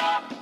you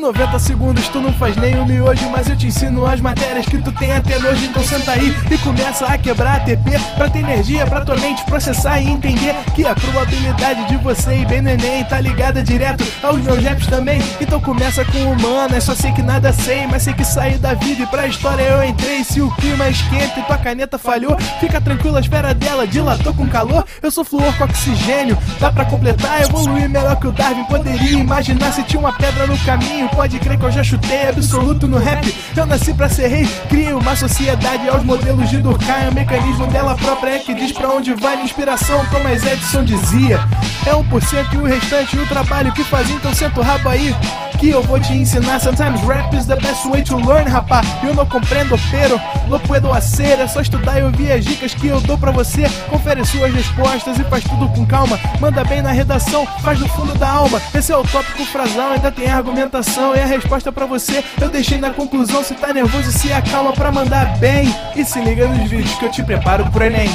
90 segundos tu não faz nem o miojo Mas eu te ensino as matérias que tu tem até hoje Então senta aí e começa a quebrar a TP Pra ter energia pra tua mente processar e entender Que a probabilidade de você e bem Enem Tá ligada direto aos meus raps também Então começa com é só sei que nada sei Mas sei que saí da vida e pra história eu entrei Se o clima é esquenta e tua caneta falhou Fica tranquilo, a espera dela dilatou com calor Eu sou flor com oxigênio, dá pra completar Evoluir melhor que o Darwin poderia imaginar Se tinha uma pedra no caminho pode crer que eu já chutei absoluto no rap. Eu nasci pra ser rei, crio uma sociedade aos modelos de Durkheim. O mecanismo dela própria é que diz pra onde vai a inspiração, Thomas Edison dizia. É 1% e o restante o trabalho que faz, então senta o rabo aí que eu vou te ensinar. Sometimes rap is the best way to learn, rapá. Eu não compreendo, pero Não puedo hacer. É só estudar e ouvir as dicas que eu dou pra você. Confere suas respostas e faz tudo com calma. Manda bem na redação, faz no fundo da alma. Esse é o tópico frasal, ainda tem argumentação coração e é a resposta para você eu deixei na conclusão. Se tá nervoso, se acalma pra mandar bem. E se liga nos vídeos que eu te preparo pro Enem.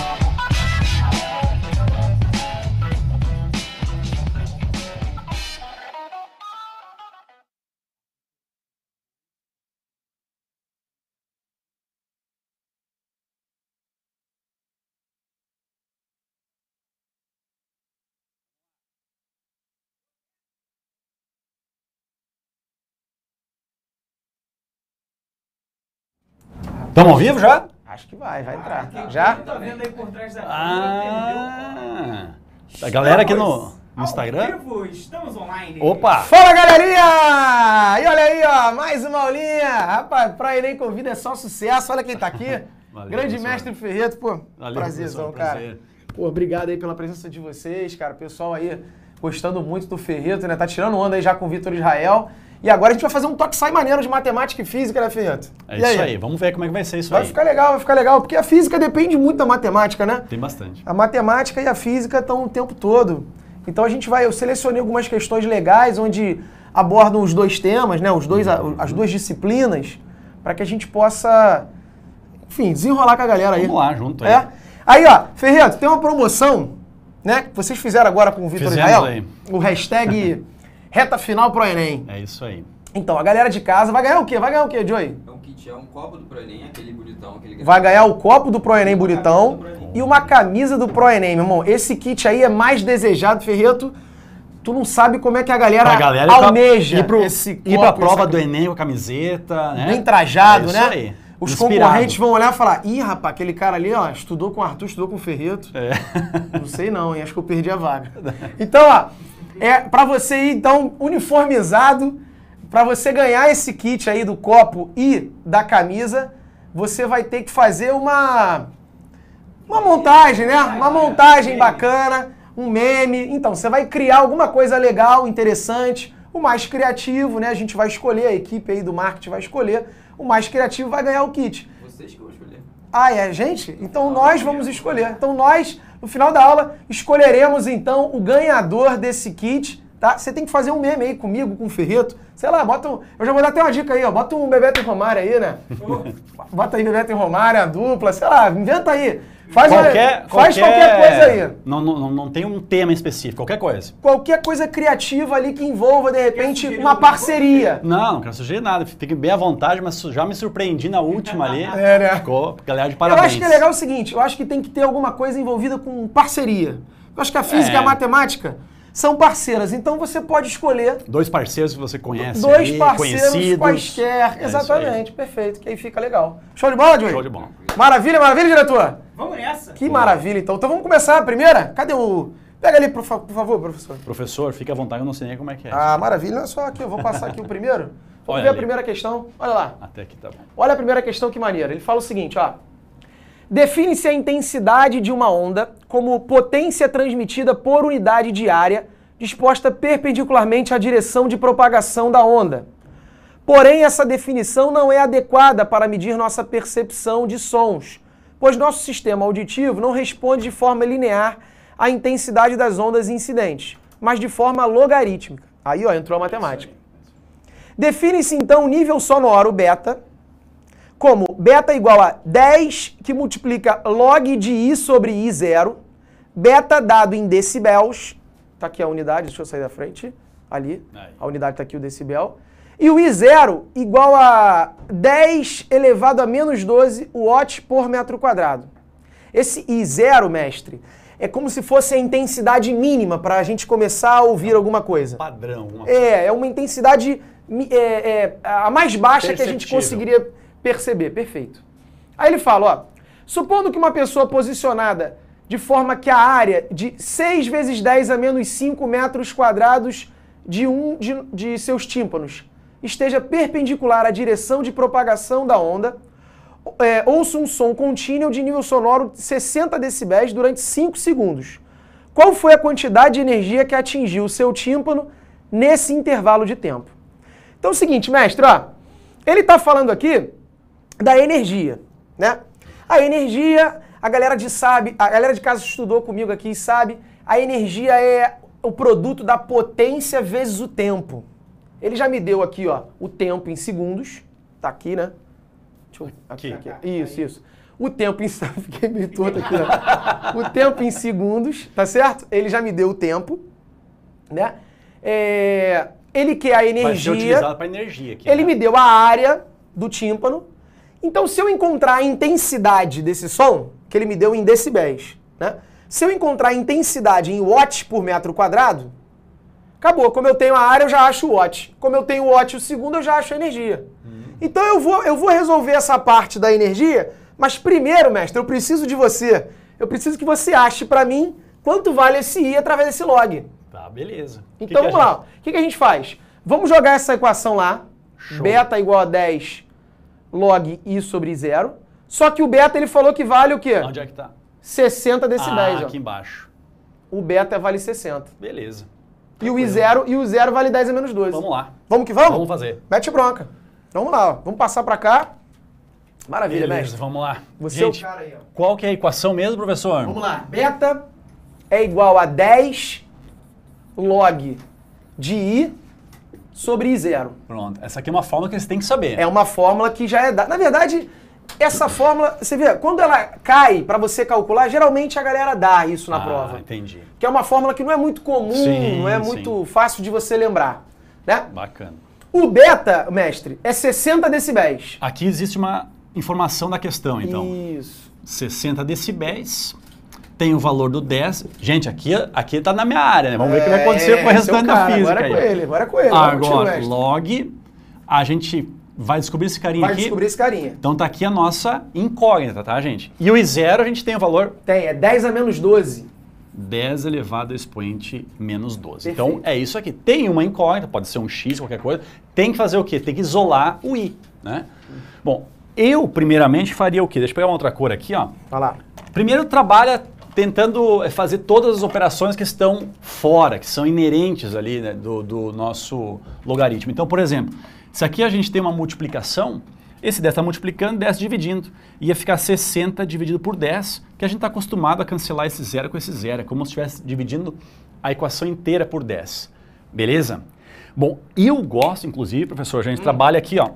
Estamos ao vivo já? Acho que vai, vai entrar. Ah, já? Tá vendo aí por trás da Ah! A galera aqui no, no Instagram? Vivo, estamos online. Opa! Fala galerinha! E olha aí, ó, mais uma aulinha. Rapaz, pra Enem Convida é só sucesso. Olha quem tá aqui. Valeu, Grande mestre Ferreto, pô. Valeu, prazerzão, cara. Prazer. Pô, obrigado aí pela presença de vocês, cara. Pessoal aí gostando muito do Ferreto, né? Tá tirando onda aí já com o Vitor Israel. E agora a gente vai fazer um toque sai maneiro de matemática e física, né, Fiato? É e isso aí? aí? vamos ver como é que vai ser isso vai aí. Vai ficar legal, vai ficar legal, porque a física depende muito da matemática, né? Tem bastante. A matemática e a física estão o tempo todo. Então a gente vai, eu selecionei algumas questões legais onde abordam os dois temas, né, os dois, as duas disciplinas, para que a gente possa, enfim, desenrolar com a galera aí. Vamos lá, junto aí. É. Aí, ó, Ferreto, tem uma promoção, né, que vocês fizeram agora com o Vitor Israel. Aí. O hashtag Reta final pro Enem. É isso aí. Então, a galera de casa vai ganhar o quê? Vai ganhar o quê, Joey? É um kit, é um copo do Proenem, aquele bonitão. Aquele... Vai ganhar o copo do Proenem bonitão e uma camisa do Proenem, meu irmão. Esse kit aí é mais desejado, Ferreto. Tu não sabe como é que a galera, galera almeja. Ir, pro, esse copo, ir pra prova do Enem com a camiseta, né? Bem trajado, é né? Aí. Os Inspirado. concorrentes vão olhar e falar: ih, rapaz, aquele cara ali, ó, estudou com o Arthur, estudou com o Ferreto. É. Não sei não, hein? Acho que eu perdi a vaga. Então, ó é para você ir, então, uniformizado, para você ganhar esse kit aí do copo e da camisa, você vai ter que fazer uma uma montagem, né? Uma montagem bacana, um meme. Então, você vai criar alguma coisa legal, interessante, o mais criativo, né? A gente vai escolher, a equipe aí do marketing vai escolher, o mais criativo vai ganhar o kit. Vocês que vão escolher. Ah, é a gente? Então nós vamos escolher. Então nós no final da aula, escolheremos então o ganhador desse kit, tá? Você tem que fazer um meme aí comigo, com o Ferreto. Sei lá, bota um... Eu já vou dar até uma dica aí, ó. Bota um Bebeto e Romário aí, né? bota aí Bebeto e Romário, a dupla, sei lá, inventa aí. Faz qualquer, uma, faz qualquer, qualquer coisa aí. Não, não, não tem um tema específico, qualquer coisa. Qualquer coisa criativa ali que envolva, de repente, uma parceria. Não, não quero sugerir nada. Fiquem bem à vontade, mas já me surpreendi na última ali. É, né? Ficou, galera, de parabéns. Eu acho que é legal o seguinte, eu acho que tem que ter alguma coisa envolvida com parceria. Eu acho que a física é. a matemática são parceiras. Então você pode escolher. Dois parceiros que você conhece. Dois aí, parceiros conhecidos. quaisquer. É Exatamente, perfeito. Que aí fica legal. Show de bola, Joey? Show de bola. Maravilha, maravilha, diretor? Vamos nessa. Que Boa. maravilha, então. Então vamos começar a primeira? Cadê o. Pega ali, por, fa por, favor, professor. Professor, fica à vontade, eu não sei nem como é que é. Ah, maravilha. Olha é só aqui, eu vou passar aqui o primeiro. Vamos Olha ver ali. a primeira questão. Olha lá. Até aqui tá bom. Olha a primeira questão, que maneira. Ele fala o seguinte, ó. Define-se a intensidade de uma onda como potência transmitida por unidade de área disposta perpendicularmente à direção de propagação da onda. Porém, essa definição não é adequada para medir nossa percepção de sons, pois nosso sistema auditivo não responde de forma linear à intensidade das ondas incidentes, mas de forma logarítmica. Aí, ó, entrou a matemática. Define-se então o nível sonoro beta como beta igual a 10 que multiplica log de i sobre i zero, beta dado em decibels, tá aqui a unidade, deixa eu sair da frente, ali, Aí. a unidade tá aqui o decibel, e o i0 igual a 10 elevado a menos 12 watts por metro quadrado. Esse i0, mestre, é como se fosse a intensidade mínima para a gente começar a ouvir é alguma coisa. Padrão. Uma... É, é uma intensidade é, é, a mais baixa que a gente conseguiria perceber. Perfeito. Aí ele fala, ó, supondo que uma pessoa posicionada de forma que a área de 6 vezes 10 a menos 5 metros quadrados de um de, de seus tímpanos esteja perpendicular à direção de propagação da onda, é, ouça um som contínuo de nível sonoro de 60 decibéis durante 5 segundos. Qual foi a quantidade de energia que atingiu o seu tímpano nesse intervalo de tempo? Então é o seguinte, mestre, ó, ele está falando aqui da energia, né? A energia, a galera de sabe, a galera de casa estudou comigo aqui e sabe, a energia é o produto da potência vezes o tempo. Ele já me deu aqui, ó, o tempo em segundos, tá aqui, né? Eu... Aqui, aqui. Isso, isso. O tempo em fiquei meio aqui, né? O tempo em segundos, tá certo? Ele já me deu o tempo, né? É... Ele quer a energia. Vai ser utilizado para energia aqui. Ele né? me deu a área do tímpano, então, se eu encontrar a intensidade desse som, que ele me deu em decibéis, né? Se eu encontrar a intensidade em watts por metro quadrado, acabou. Como eu tenho a área, eu já acho o watt. Como eu tenho o watt o segundo, eu já acho a energia. Hum. Então eu vou, eu vou resolver essa parte da energia, mas primeiro, mestre, eu preciso de você. Eu preciso que você ache para mim quanto vale esse I através desse log. Tá, beleza. Então que vamos lá. O que, que a gente faz? Vamos jogar essa equação lá. Show. Beta igual a 10 log I sobre zero. Só que o beta ele falou que vale o quê? Onde é que tá? 60 decibéis. Ah, aqui ó. embaixo. O beta vale 60. Beleza. E o I0 e o zero vale 10 a menos 12. Vamos lá. Vamos que vamos? Vamos fazer. Mete bronca. vamos lá, ó. vamos passar para cá. Maravilha, Beleza, mestre. vamos lá. Você é Gente, é aí, qual que é a equação mesmo, professor? Vamos lá. Beta é igual a 10 log de I sobre I0. Pronto. Essa aqui é uma fórmula que você tem que saber. É uma fórmula que já é dada. Na verdade, essa fórmula, você vê, quando ela cai para você calcular, geralmente a galera dá isso na ah, prova. entendi. Que é uma fórmula que não é muito comum, sim, não é sim. muito fácil de você lembrar. Né? Bacana. O beta, mestre, é 60 decibéis. Aqui existe uma informação da questão, então. Isso. 60 decibéis tem o valor do 10. Gente, aqui aqui está na minha área, né? Vamos ver o é, que vai é, acontecer com o restante da física. É agora é com ele, agora é com ele. Agora, log, a gente vai descobrir esse carinha vai aqui. Vai descobrir esse carinha. Então tá aqui a nossa incógnita, tá, gente? E o I0 a gente tem o valor? Tem, é 10 a menos 12. 10 elevado ao expoente menos 12. Perfeito. Então é isso aqui. Tem uma incógnita, pode ser um x, qualquer coisa. Tem que fazer o quê? Tem que isolar o i, né? Bom, eu primeiramente faria o quê? Deixa eu pegar uma outra cor aqui, ó. Vai lá. Primeiro trabalha tentando fazer todas as operações que estão fora, que são inerentes ali né, do, do nosso logaritmo. Então, por exemplo, se aqui a gente tem uma multiplicação, esse 10 está multiplicando, 10 dividindo. Ia ficar 60 dividido por 10, que a gente está acostumado a cancelar esse zero com esse zero. É como se estivesse dividindo a equação inteira por 10. Beleza? Bom, eu gosto, inclusive, professor, a gente hum. trabalha aqui, ó.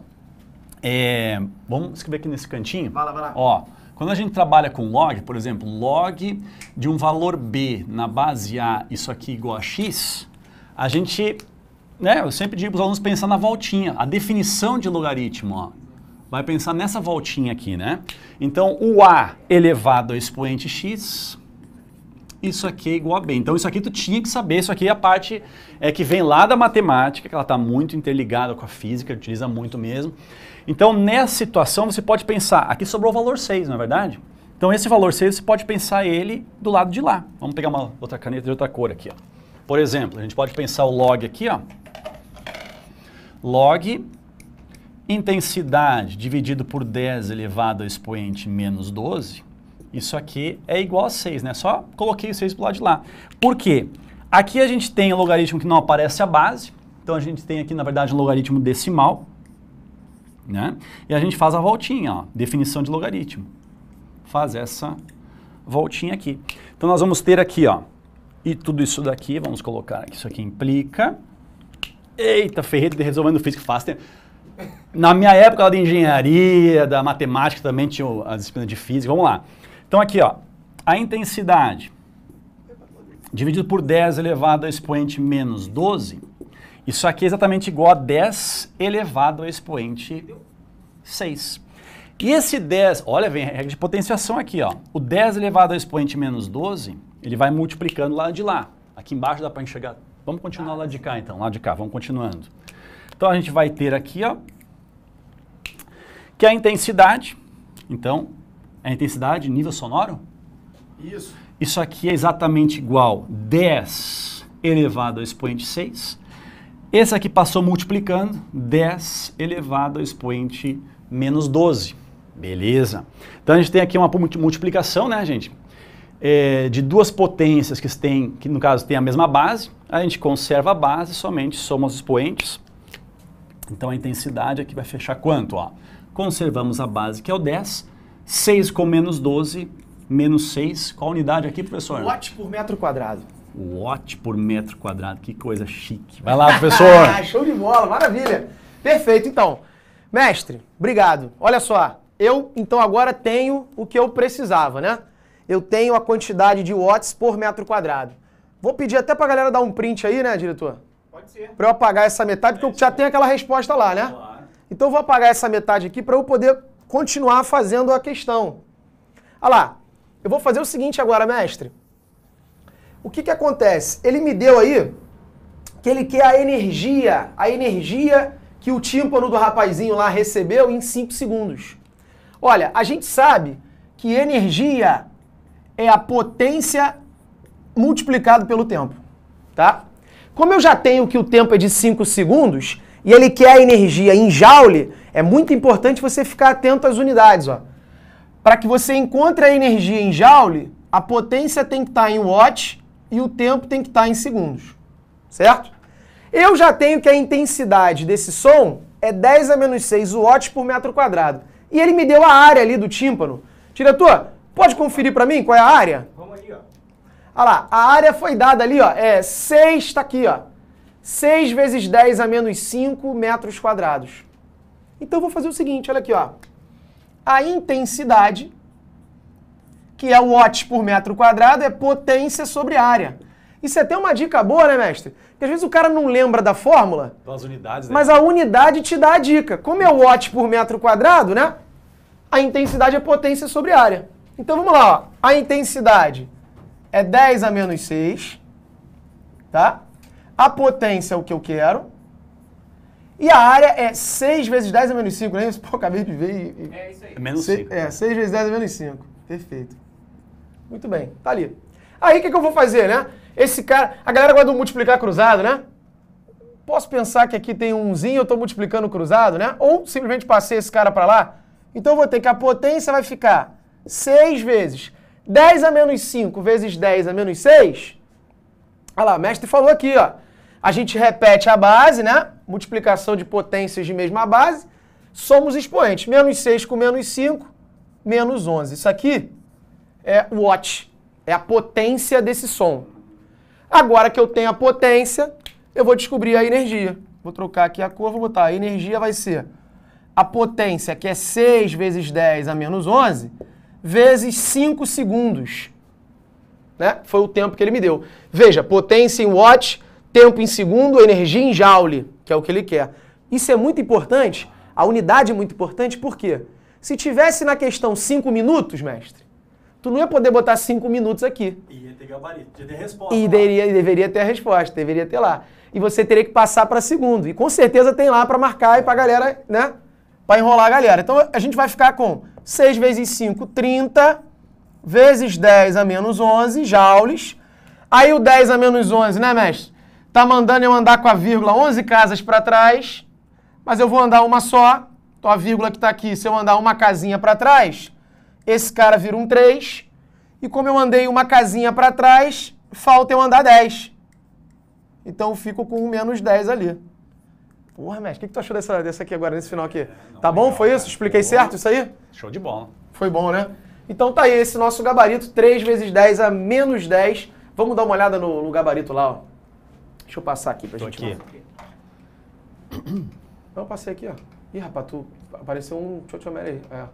É, vamos escrever aqui nesse cantinho. Vai lá, vai lá. Ó, quando a gente trabalha com log, por exemplo, log de um valor B na base A, isso aqui igual a X, a gente, né, eu sempre digo para os alunos pensar na voltinha, a definição de logaritmo, ó, vai pensar nessa voltinha aqui, né? Então, o A elevado ao expoente X, isso aqui é igual a B. Então, isso aqui tu tinha que saber, isso aqui é a parte é, que vem lá da matemática, que ela está muito interligada com a física, utiliza muito mesmo. Então, nessa situação, você pode pensar, aqui sobrou o valor 6, não é verdade? Então, esse valor 6, você pode pensar ele do lado de lá. Vamos pegar uma outra caneta de outra cor aqui. Ó. Por exemplo, a gente pode pensar o log aqui, ó. log intensidade dividido por 10 elevado ao expoente menos 12, isso aqui é igual a 6, né? Só coloquei 6 para o lado de lá. Por quê? Aqui a gente tem o logaritmo que não aparece a base, então a gente tem aqui, na verdade, um logaritmo decimal, né? E a gente faz a voltinha, ó, definição de logaritmo. Faz essa voltinha aqui. Então nós vamos ter aqui, ó, e tudo isso daqui, vamos colocar isso aqui implica. Eita, Ferreira de tá resolvendo físico faz tempo. Né? Na minha época da engenharia, da matemática também tinha a disciplina de física. Vamos lá. Então aqui, ó, a intensidade dividido por 10 elevado a expoente menos 12 isso aqui é exatamente igual a 10 elevado ao expoente 6. E esse 10, olha, vem a regra de potenciação aqui, ó. O 10 elevado ao expoente menos 12, ele vai multiplicando lá de lá. Aqui embaixo dá para enxergar. Vamos continuar lá de cá, então, lá de cá, vamos continuando. Então a gente vai ter aqui, ó, que é a intensidade. Então, é a intensidade, nível sonoro? Isso. Isso aqui é exatamente igual 10 elevado ao expoente 6 esse aqui passou multiplicando, 10 elevado ao expoente menos 12. Beleza? Então a gente tem aqui uma multiplicação, né, gente? É, de duas potências que, tem, que no caso tem a mesma base, a gente conserva a base, somente soma os expoentes. Então a intensidade aqui vai fechar quanto? Ó? Conservamos a base, que é o 10. 6 com menos 12, menos 6. Qual unidade aqui, professor? Watt por metro quadrado watt por metro quadrado. Que coisa chique. Vai lá, professor. Ah, show de bola, maravilha. Perfeito, então. Mestre, obrigado. Olha só, eu então agora tenho o que eu precisava, né? Eu tenho a quantidade de watts por metro quadrado. Vou pedir até pra galera dar um print aí, né, diretor? Pode ser. Pra eu apagar essa metade, porque eu já tenho aquela resposta lá, né? Claro. Então eu vou apagar essa metade aqui para eu poder continuar fazendo a questão. Olha ah lá, eu vou fazer o seguinte agora, mestre. O que, que acontece? Ele me deu aí que ele quer a energia, a energia que o tímpano do rapazinho lá recebeu em 5 segundos. Olha, a gente sabe que energia é a potência multiplicado pelo tempo, tá? Como eu já tenho que o tempo é de 5 segundos e ele quer a energia em joule, é muito importante você ficar atento às unidades, ó. Para que você encontre a energia em joule, a potência tem que estar tá em watt e o tempo tem que estar tá em segundos, certo? Eu já tenho que a intensidade desse som é 10 a menos 6 watts por metro quadrado. E ele me deu a área ali do tímpano. Diretor, pode conferir para mim qual é a área? Vamos ali, ó. Olha lá, a área foi dada ali, ó, é 6, está aqui, ó. 6 vezes 10 a menos 5 metros quadrados. Então, eu vou fazer o seguinte, olha aqui, ó. A intensidade que é watts por metro quadrado, é potência sobre área. Isso é até uma dica boa, né, mestre? Porque às vezes o cara não lembra da fórmula. As unidades, né? Mas a unidade te dá a dica. Como é watts por metro quadrado, né? A intensidade é potência sobre área. Então vamos lá, ó. A intensidade é 10 a menos 6, tá? A potência é o que eu quero. E a área é 6 vezes 10 a menos 5, não é isso? Pô, acabei de ver e... É isso aí. É menos 5. É, 6 vezes 10 a menos 5. Perfeito. Muito bem, tá ali. Aí o que, que eu vou fazer, né? Esse cara, a galera gosta de multiplicar cruzado, né? Posso pensar que aqui tem umzinho, eu estou multiplicando cruzado, né? Ou simplesmente passei esse cara para lá. Então eu vou ter que a potência vai ficar 6 vezes 10 a menos 5 vezes 10 a menos 6. Olha lá, o mestre falou aqui, ó. A gente repete a base, né? Multiplicação de potências de mesma base. Somos expoentes. Menos 6 com menos 5, menos 11. Isso aqui é watt, é a potência desse som. Agora que eu tenho a potência, eu vou descobrir a energia. Vou trocar aqui a cor, vou botar a energia vai ser a potência, que é 6 vezes 10 a menos 11, vezes 5 segundos. Né? Foi o tempo que ele me deu. Veja, potência em watt, tempo em segundo, energia em joule, que é o que ele quer. Isso é muito importante, a unidade é muito importante, por quê? Se tivesse na questão 5 minutos, mestre, tu não ia poder botar cinco minutos aqui. Ia ter gabarito, ia ter resposta. E deveria, deveria ter a resposta, deveria ter lá. E você teria que passar para segundo. E com certeza tem lá para marcar e para galera, né? Para enrolar a galera. Então a gente vai ficar com 6 vezes 5, 30, vezes 10 a menos 11, joules. Aí o 10 a menos 11, né, mestre? Tá mandando eu andar com a vírgula 11 casas para trás, mas eu vou andar uma só. Então a vírgula que está aqui, se eu andar uma casinha para trás, esse cara vira um 3. E como eu andei uma casinha para trás, falta eu andar 10. Então eu fico com um menos 10 ali. Porra, mestre, o que, que tu achou dessa, dessa aqui agora, nesse final aqui? Não, tá bom? Legal, foi isso? Expliquei boa. certo isso aí? Show de bola. Foi bom, né? Então tá aí esse nosso gabarito, 3 vezes 10 a menos 10. Vamos dar uma olhada no, no gabarito lá, ó. Deixa eu passar aqui pra Tô gente. Aqui. Não, então, eu passei aqui, ó. Ih, rapaz, tu apareceu um tchotchomere aí. É.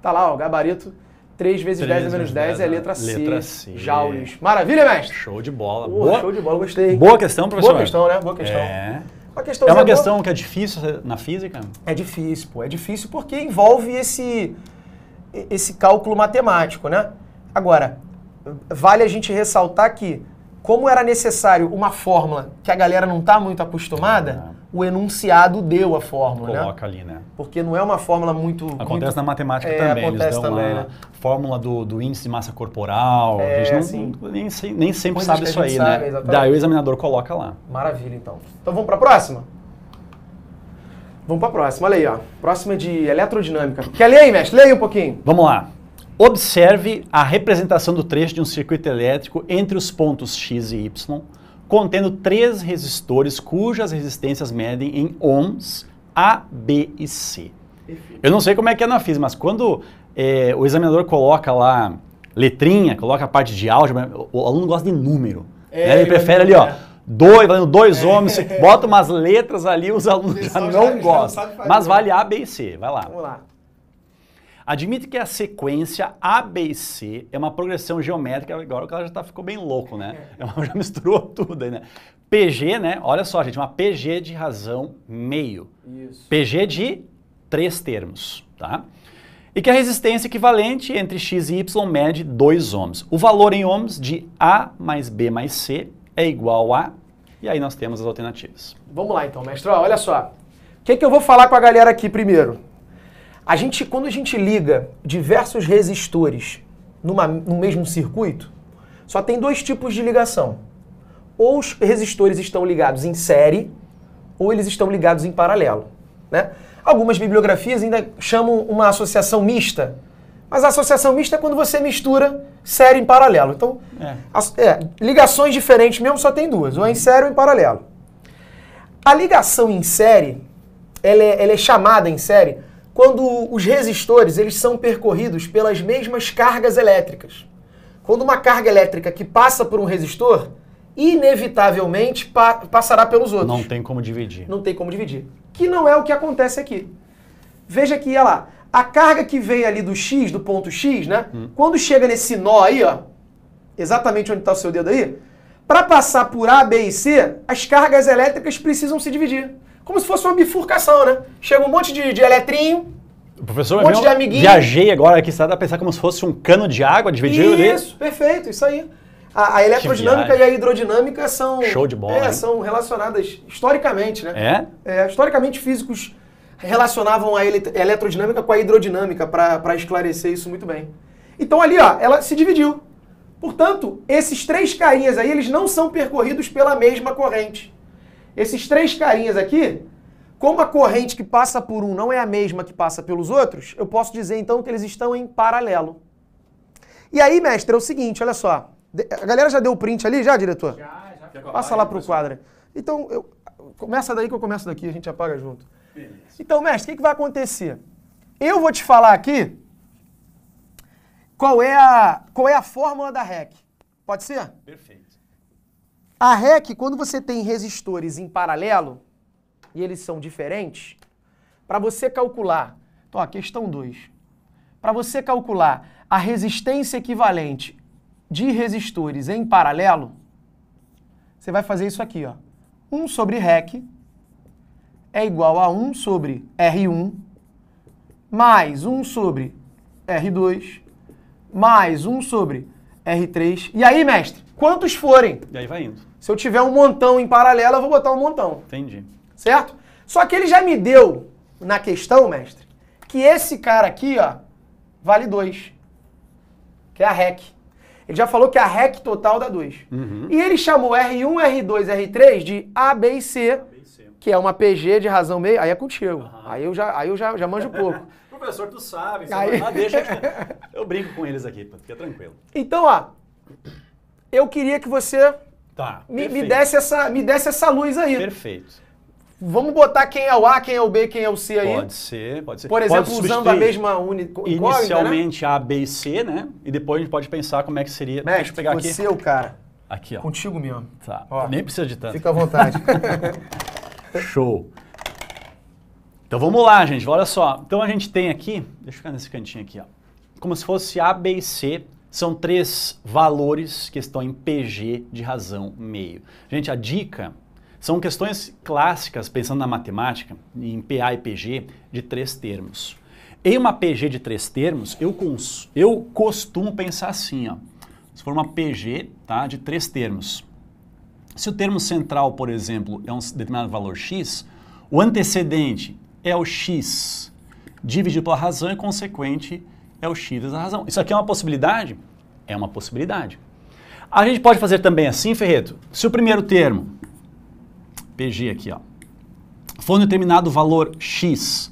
Tá lá, o gabarito. 3 vezes 10 é menos 10, é letra, letra C. C. Joules. Maravilha, mestre? Show de bola. Pô, boa, show de bola, gostei. Boa questão, professor. Boa questão, né? Boa questão. É. Uma questão é uma é questão boa. que é difícil na física? É difícil, pô. É difícil porque envolve esse, esse cálculo matemático, né? Agora, vale a gente ressaltar que, como era necessário uma fórmula que a galera não está muito acostumada, ah o enunciado deu a fórmula, né? Coloca né? ali, né? Porque não é uma fórmula muito... Acontece muito... na matemática é, também, eles dão também, né? fórmula do, do, índice de massa corporal, é, a gente não, nem, nem, sempre sabe isso aí, né? sabe, né? Exatamente. Daí o examinador coloca lá. Maravilha, então. Então vamos para a próxima? Vamos para a próxima, olha aí, ó. Próxima é de eletrodinâmica. Quer ler aí, mestre? Leia aí um pouquinho. Vamos lá. Observe a representação do trecho de um circuito elétrico entre os pontos X e Y, contendo três resistores cujas resistências medem em ohms A, B e C. Eu não sei como é que é na física, mas quando é, o examinador coloca lá letrinha, coloca a parte de álgebra, o aluno gosta de número. É, né? Ele prefere ali, ó, é. dois, valendo dois homens, é. bota umas letras ali, os alunos já não já, gostam. Já não mas vale A, B e C. Vai lá. Vamos lá. Admite que a sequência ABC é uma progressão geométrica, agora o cara já tá, ficou bem louco, né? É. Já misturou tudo aí, né? PG, né? Olha só, gente, uma PG de razão meio. Isso. PG de três termos, tá? E que a resistência equivalente entre X e Y mede 2 ohms. O valor em ohms de A mais B mais C é igual a... E aí nós temos as alternativas. Vamos lá então, mestre. Olha só. O que, é que eu vou falar com a galera aqui primeiro? A gente, quando a gente liga diversos resistores numa, no mesmo circuito, só tem dois tipos de ligação. Ou os resistores estão ligados em série, ou eles estão ligados em paralelo. Né? Algumas bibliografias ainda chamam uma associação mista, mas a associação mista é quando você mistura série em paralelo. Então, é. As, é, ligações diferentes mesmo só tem duas, ou em série ou em paralelo. A ligação em série, ela é, ela é chamada em série quando os resistores eles são percorridos pelas mesmas cargas elétricas. Quando uma carga elétrica que passa por um resistor, inevitavelmente pa passará pelos outros. Não tem como dividir. Não tem como dividir. Que não é o que acontece aqui. Veja aqui olha lá, a carga que vem ali do X, do ponto X, né? Hum. Quando chega nesse nó aí, ó, exatamente onde está o seu dedo aí, para passar por A, B e C, as cargas elétricas precisam se dividir como se fosse uma bifurcação, né? Chega um monte de, de eletrinho, professor um monte de amiguinho. Viajei agora aqui, dá a pensar como se fosse um cano de água dividido ali. Né? Isso, perfeito, isso aí. A, a eletrodinâmica e a hidrodinâmica são. Show de bola. É, são relacionadas historicamente, né? É? é historicamente, físicos relacionavam a eletrodinâmica com a hidrodinâmica para esclarecer isso muito bem. Então ali, ó, ela se dividiu. Portanto, esses três carinhas aí, eles não são percorridos pela mesma corrente. Esses três carinhas aqui, como a corrente que passa por um não é a mesma que passa pelos outros, eu posso dizer então que eles estão em paralelo. E aí, mestre, é o seguinte, olha só. A galera já deu o print ali, já, diretor? Já, já. Passa lá pro quadro. Então, eu... começa daí que eu começo daqui, a gente apaga junto. Beleza. Então, mestre, o que, vai acontecer? Eu vou te falar aqui qual é a, qual é a fórmula da REC. Pode ser? Perfeito. A REC, quando você tem resistores em paralelo, e eles são diferentes, para você calcular, então, ó, questão 2, para você calcular a resistência equivalente de resistores em paralelo, você vai fazer isso aqui, ó. 1 sobre REC é igual a 1 sobre R1 mais 1 sobre R2 mais 1 sobre R2. R3. E aí, mestre, quantos forem? E aí vai indo. Se eu tiver um montão em paralelo, eu vou botar um montão. Entendi. Certo? Só que ele já me deu na questão, mestre, que esse cara aqui, ó, vale 2. Que é a REC. Ele já falou que a REC total dá 2. Uhum. E ele chamou R1, R2, R3 de A, B e C, que é uma PG de razão meio. Aí é contigo. Uhum. Aí eu já, aí eu já, já manjo pouco. professor, tu sabe. É aí... Ah, deixa, eu brinco com eles aqui, fica tranquilo. Então, ó, eu queria que você tá, me, me, desse essa, me desse essa luz aí. Perfeito. Vamos botar quem é o A, quem é o B, quem é o C aí? Pode ser, pode ser. Por exemplo, usando a mesma unidade né? Inicialmente né? A, B e C, né? E depois a gente pode pensar como é que seria. Mestre, Deixa eu pegar aqui. Você, é o cara. Aqui, ó. Contigo mesmo. Tá. Ó, Nem precisa de tanto. Fica à vontade. Show. Então vamos lá, gente, olha só. Então a gente tem aqui, deixa eu ficar nesse cantinho aqui, ó. Como se fosse A, B e C, são três valores que estão em PG de razão meio. Gente, a dica são questões clássicas, pensando na matemática, em PA e PG, de três termos. Em uma PG de três termos, eu, cons eu costumo pensar assim, ó. Se for uma PG tá, de três termos. Se o termo central, por exemplo, é um determinado valor x, o antecedente é o x dividido pela razão e, consequente, é o x vezes a razão. Isso aqui é uma possibilidade? É uma possibilidade. A gente pode fazer também assim, Ferreto, se o primeiro termo, PG aqui, ó, for um determinado valor x,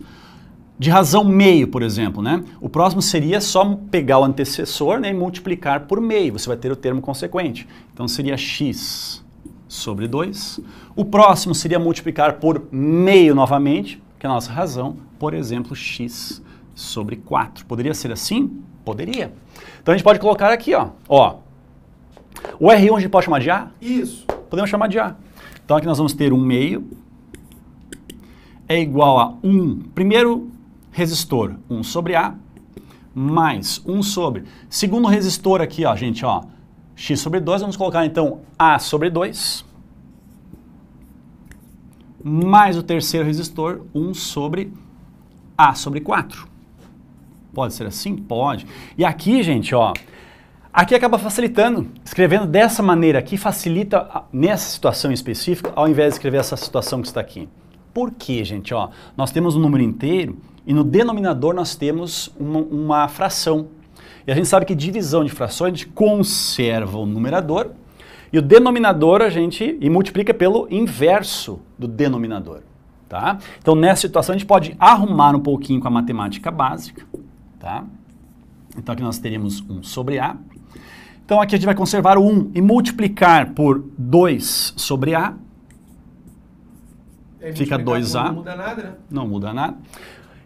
de razão meio, por exemplo, né? O próximo seria só pegar o antecessor né, e multiplicar por meio, você vai ter o termo consequente. Então seria x sobre 2. O próximo seria multiplicar por meio novamente, que é a nossa razão, por exemplo, x sobre 4. Poderia ser assim? Poderia. Então a gente pode colocar aqui, ó, ó. O R1 a gente pode chamar de A? Isso. Podemos chamar de A. Então aqui nós vamos ter 1 meio é igual a 1, primeiro resistor, 1 sobre A, mais 1 sobre, segundo resistor aqui, ó, gente, ó, x sobre 2, vamos colocar então A sobre 2, mais o terceiro resistor 1 sobre A sobre 4. Pode ser assim? Pode. E aqui, gente, ó, aqui acaba facilitando. Escrevendo dessa maneira aqui facilita ah, nessa situação específica, ao invés de escrever essa situação que está aqui. Por quê, gente? Ó, nós temos um número inteiro e no denominador nós temos uma, uma fração. E a gente sabe que divisão de frações a gente conserva o numerador e o denominador a gente e multiplica pelo inverso do denominador. Tá? Então, nessa situação, a gente pode arrumar um pouquinho com a matemática básica. Tá? Então, aqui nós teríamos 1 sobre A. Então, aqui a gente vai conservar o 1 e multiplicar por 2 sobre A. É, Fica 2A. Não muda nada, né? Não muda nada.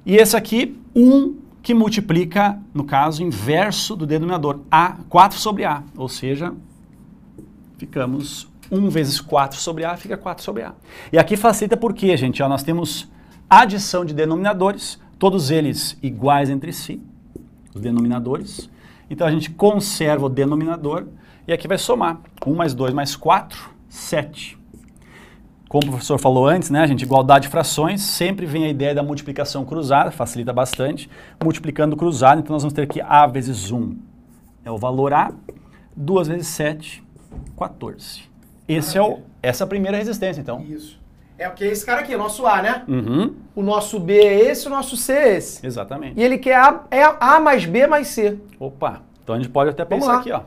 E esse aqui, 1 que multiplica, no caso, inverso do denominador. A, 4 sobre A, ou seja, ficamos 1 vezes 4 sobre A fica 4 sobre A. E aqui facilita porque, gente, ó, nós temos adição de denominadores, todos eles iguais entre si, os denominadores. Então a gente conserva o denominador e aqui vai somar 1 mais 2 mais 4, 7. Como o professor falou antes, né, gente, igualdade de frações, sempre vem a ideia da multiplicação cruzada, facilita bastante. Multiplicando cruzado, então nós vamos ter aqui A vezes 1 é o valor A, 2 vezes 7 14. Esse é o, ah, é. essa é a primeira resistência, então. Isso. É o que é esse cara aqui, o nosso A, né? Uhum. O nosso B é esse, o nosso C é esse. Exatamente. E ele quer A, é A mais B mais C. Opa, então a gente pode até pensar aqui, ó.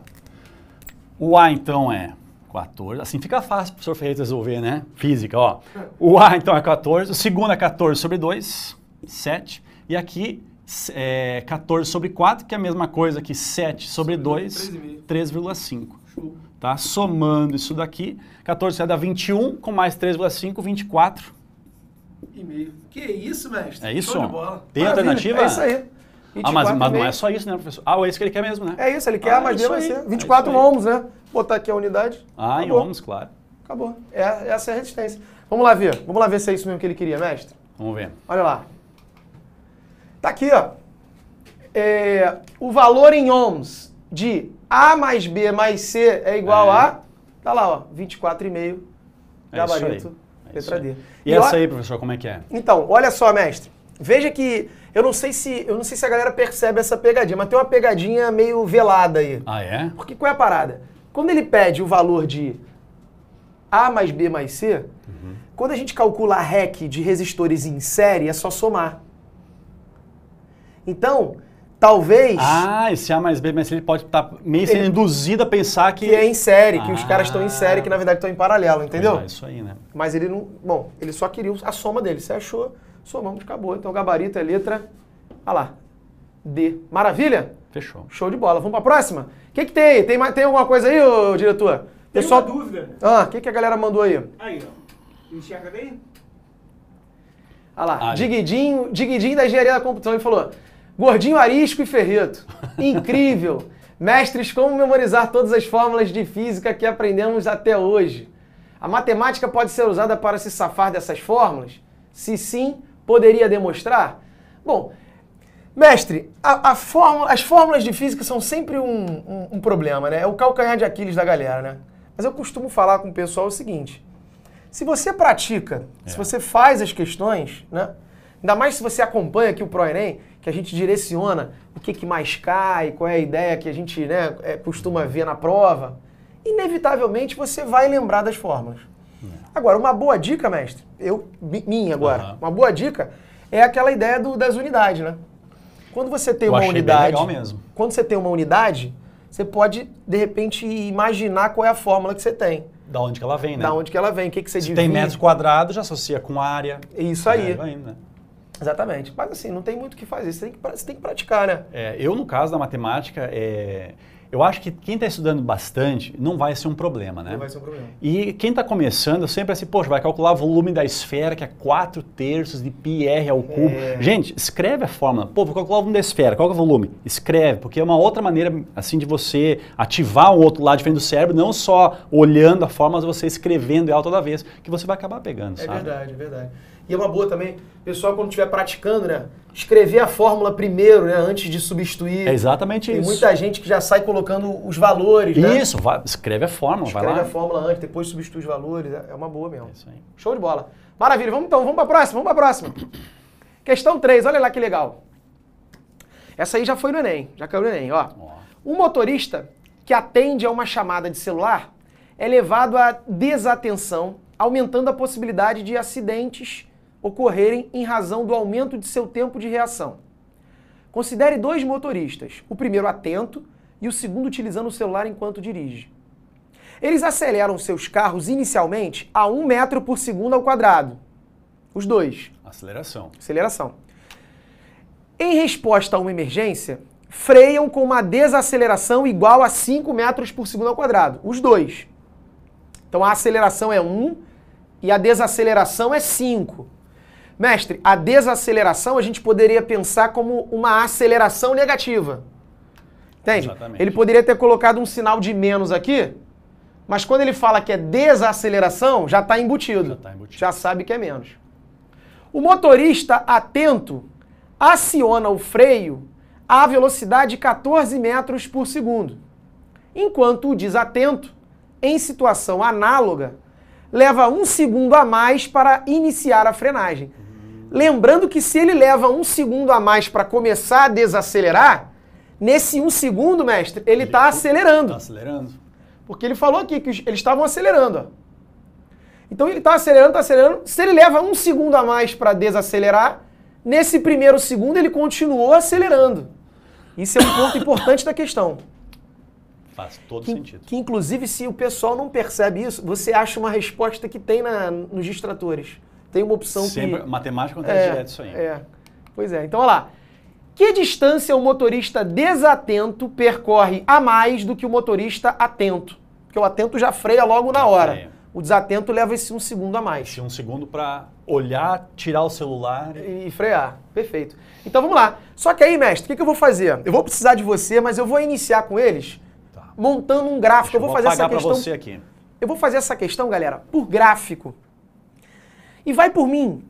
O A, então, é 14. Assim fica fácil para o Ferreira resolver, né? Física, ó. O A, então, é 14. O segundo é 14 sobre 2, 7. E aqui é 14 sobre 4, que é a mesma coisa que 7 sobre 2, 3,5. Tá? Somando isso daqui, 14 vai dar 21, com mais 3,5, 24. E meio. Que isso, mestre? É isso? Tem Maravilha. alternativa? É isso aí. Ah, mas, mas não é só isso, né, professor? Ah, é isso que ele quer mesmo, né? É isso, ele quer, ah, mas assim, é vai ser 24 é ohms, né? Botar aqui a unidade. Ah, acabou. em ohms, claro. Acabou. É, essa é a resistência. Vamos lá ver. Vamos lá ver se é isso mesmo que ele queria, mestre. Vamos ver. Olha lá. Tá aqui, ó. É, o valor em ohms de a mais B mais C é igual é. a. Tá lá, ó, 24,5. É gabarito, é letra D. E, e essa ó, aí, professor, como é que é? Então, olha só, mestre. Veja que eu não sei se eu não sei se a galera percebe essa pegadinha, mas tem uma pegadinha meio velada aí. Ah, é? Porque qual é a parada? Quando ele pede o valor de A mais B mais C, uhum. quando a gente calcula a REC de resistores em série, é só somar. Então, Talvez. Ah, esse A mais B mas ele pode estar tá meio sendo ele... induzido a pensar que. Que é em série, que os ah, caras estão em série, que na verdade estão em paralelo, entendeu? É isso aí, né? Mas ele não. Bom, ele só queria a soma dele. Você achou, somamos, acabou. Então gabarito é letra. Olha lá. D. Maravilha? Fechou. Show de bola. Vamos para a próxima? O que, que tem? tem? Tem alguma coisa aí, ô, diretor? Tem Pessoal... uma dúvida. Ah, o que, que a galera mandou aí? Aí, ó. Enxerga bem? Olha lá. Ah, Diguidinho, Diguidinho da Engenharia da Computação, ele falou... Gordinho Arisco e Ferreto. Incrível! Mestres, como memorizar todas as fórmulas de física que aprendemos até hoje? A matemática pode ser usada para se safar dessas fórmulas? Se sim, poderia demonstrar? Bom, mestre, a, a fórmula, as fórmulas de física são sempre um, um, um problema, né? É o calcanhar de Aquiles da galera, né? Mas eu costumo falar com o pessoal o seguinte: se você pratica, é. se você faz as questões, né? Ainda mais se você acompanha aqui o ProEnem, que a gente direciona o que, que mais cai, qual é a ideia que a gente né, é, costuma ver na prova, inevitavelmente você vai lembrar das fórmulas. É. Agora, uma boa dica, mestre, eu, minha agora, uhum. uma boa dica é aquela ideia do, das unidades, né? Quando você tem eu uma unidade. Quando você tem uma unidade, você pode, de repente, imaginar qual é a fórmula que você tem. Da onde que ela vem, né? Da onde que ela vem, o que, que você Se divide. tem metros quadrados, já associa com área. Isso aí. É, Exatamente. Mas assim, não tem muito o que fazer, você tem que, você tem que praticar, né? É, eu, no caso da matemática, é, eu acho que quem está estudando bastante não vai ser um problema, né? Não vai ser um problema. E quem está começando sempre é assim, poxa, vai calcular o volume da esfera, que é 4 terços de pi r ao cubo. É. Gente, escreve a fórmula. Pô, vou calcular o volume da esfera, qual é o volume? Escreve, porque é uma outra maneira, assim, de você ativar o outro lado diferente do cérebro, não só olhando a fórmula, mas você escrevendo ela toda vez, que você vai acabar pegando, é sabe? É verdade, é verdade. E é uma boa também, pessoal, quando estiver praticando, né? Escrever a fórmula primeiro, né? Antes de substituir. É exatamente Tem isso. Tem muita gente que já sai colocando os valores, né? Isso, vai, escreve a fórmula, escreve vai lá. Escreve a fórmula antes, depois substitui os valores. É, é uma boa mesmo. É isso aí. Show de bola. Maravilha, vamos então, vamos para a próxima, vamos para a próxima. Questão 3, olha lá que legal. Essa aí já foi no Enem, já caiu no Enem, ó. Oh. Um motorista que atende a uma chamada de celular é levado à desatenção, aumentando a possibilidade de acidentes ocorrerem em razão do aumento de seu tempo de reação. Considere dois motoristas, o primeiro atento e o segundo utilizando o celular enquanto dirige. Eles aceleram seus carros inicialmente a 1 metro por segundo ao quadrado. Os dois. Aceleração. Aceleração. Em resposta a uma emergência, freiam com uma desaceleração igual a 5 metros por segundo ao quadrado. Os dois. Então a aceleração é 1 e a desaceleração é 5. Mestre, a desaceleração a gente poderia pensar como uma aceleração negativa. Entende? Exatamente. Ele poderia ter colocado um sinal de menos aqui, mas quando ele fala que é desaceleração, já está embutido. Já, tá embutido. já sabe que é menos. O motorista atento aciona o freio à velocidade de 14 metros por segundo, enquanto o desatento, em situação análoga, leva um segundo a mais para iniciar a frenagem. Lembrando que se ele leva um segundo a mais para começar a desacelerar, nesse um segundo, mestre, ele está acelerando. Está acelerando. Porque ele falou aqui que eles estavam acelerando. Ó. Então ele está acelerando, está acelerando. Se ele leva um segundo a mais para desacelerar, nesse primeiro segundo ele continuou acelerando. Isso é um ponto importante da questão. Faz todo que, sentido. Que inclusive se o pessoal não percebe isso, você acha uma resposta que tem na, nos distratores. Tem uma opção Sempre, que... Matemática acontece é, direto isso aí. É. Pois é, então olha lá. Que distância o motorista desatento percorre a mais do que o motorista atento? Porque o atento já freia logo na hora. O desatento leva esse um segundo a mais. Esse um segundo para olhar, tirar o celular. E... e frear. Perfeito. Então vamos lá. Só que aí, mestre, o que, que, eu vou fazer? Eu vou precisar de você, mas eu vou iniciar com eles tá. montando um gráfico. eu vou, eu vou fazer essa questão. Você aqui. Eu vou fazer essa questão, galera, por gráfico. E vai por mim,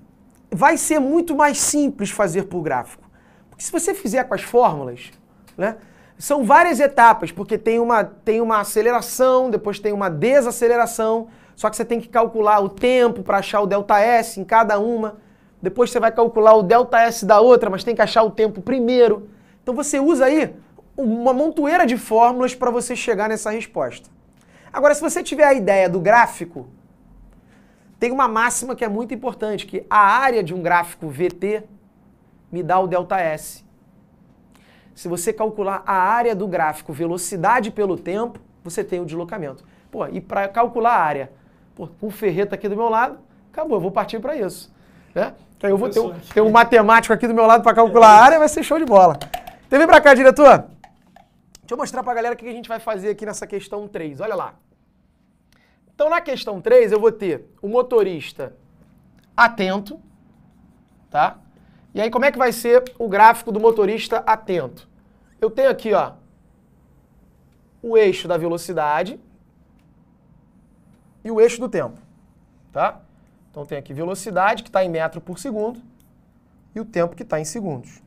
vai ser muito mais simples fazer por gráfico. Porque se você fizer com as fórmulas, né? São várias etapas, porque tem uma, tem uma aceleração, depois tem uma desaceleração, só que você tem que calcular o tempo para achar o delta S em cada uma. Depois você vai calcular o delta S da outra, mas tem que achar o tempo primeiro. Então você usa aí uma montoeira de fórmulas para você chegar nessa resposta. Agora, se você tiver a ideia do gráfico, tem uma máxima que é muito importante, que a área de um gráfico VT me dá o delta S. Se você calcular a área do gráfico velocidade pelo tempo, você tem o deslocamento. Pô, e para calcular a área, pô, com o Ferreta aqui do meu lado, acabou, eu vou partir para isso. Né? Então eu vou ter um, ter um matemático aqui do meu lado para calcular a é. área, vai ser show de bola. Então vem para cá, diretor. Deixa eu mostrar para a galera o que a gente vai fazer aqui nessa questão 3. Olha lá. Então, na questão 3, eu vou ter o motorista atento, tá? E aí, como é que vai ser o gráfico do motorista atento? Eu tenho aqui, ó, o eixo da velocidade e o eixo do tempo, tá? Então, tem aqui velocidade, que está em metro por segundo, e o tempo, que está em segundos.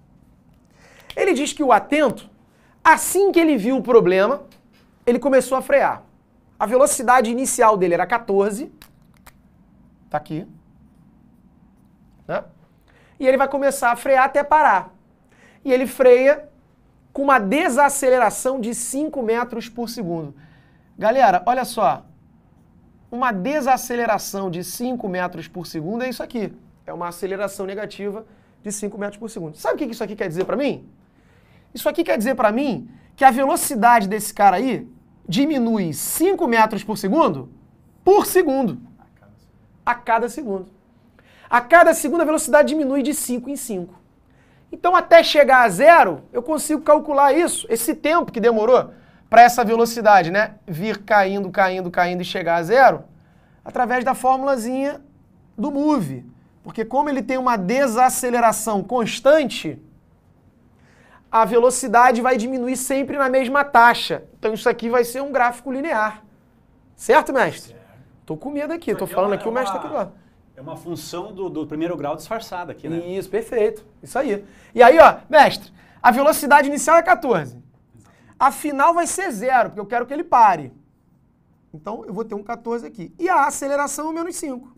Ele diz que o atento, assim que ele viu o problema, ele começou a frear. A velocidade inicial dele era 14. Tá aqui. Né? E ele vai começar a frear até parar. E ele freia com uma desaceleração de 5 metros por segundo. Galera, olha só. Uma desaceleração de 5 metros por segundo é isso aqui. É uma aceleração negativa de 5 metros por segundo. Sabe o que isso aqui quer dizer para mim? Isso aqui quer dizer para mim que a velocidade desse cara aí diminui 5 metros por segundo por segundo. A cada segundo. A cada segundo a velocidade diminui de 5 em 5. Então até chegar a zero, eu consigo calcular isso, esse tempo que demorou para essa velocidade, né, vir caindo, caindo, caindo e chegar a zero, através da formulazinha do move. Porque como ele tem uma desaceleração constante, a velocidade vai diminuir sempre na mesma taxa. Então isso aqui vai ser um gráfico linear. Certo, mestre? Certo. Tô com medo aqui, tô é falando é uma, aqui, é o mestre tá aqui lá. É uma função do, do, primeiro grau disfarçada aqui, né? Isso, perfeito. Isso aí. E aí, ó, mestre, a velocidade inicial é 14. A final vai ser zero, porque eu quero que ele pare. Então, eu vou ter um 14 aqui. E a aceleração é o menos 5.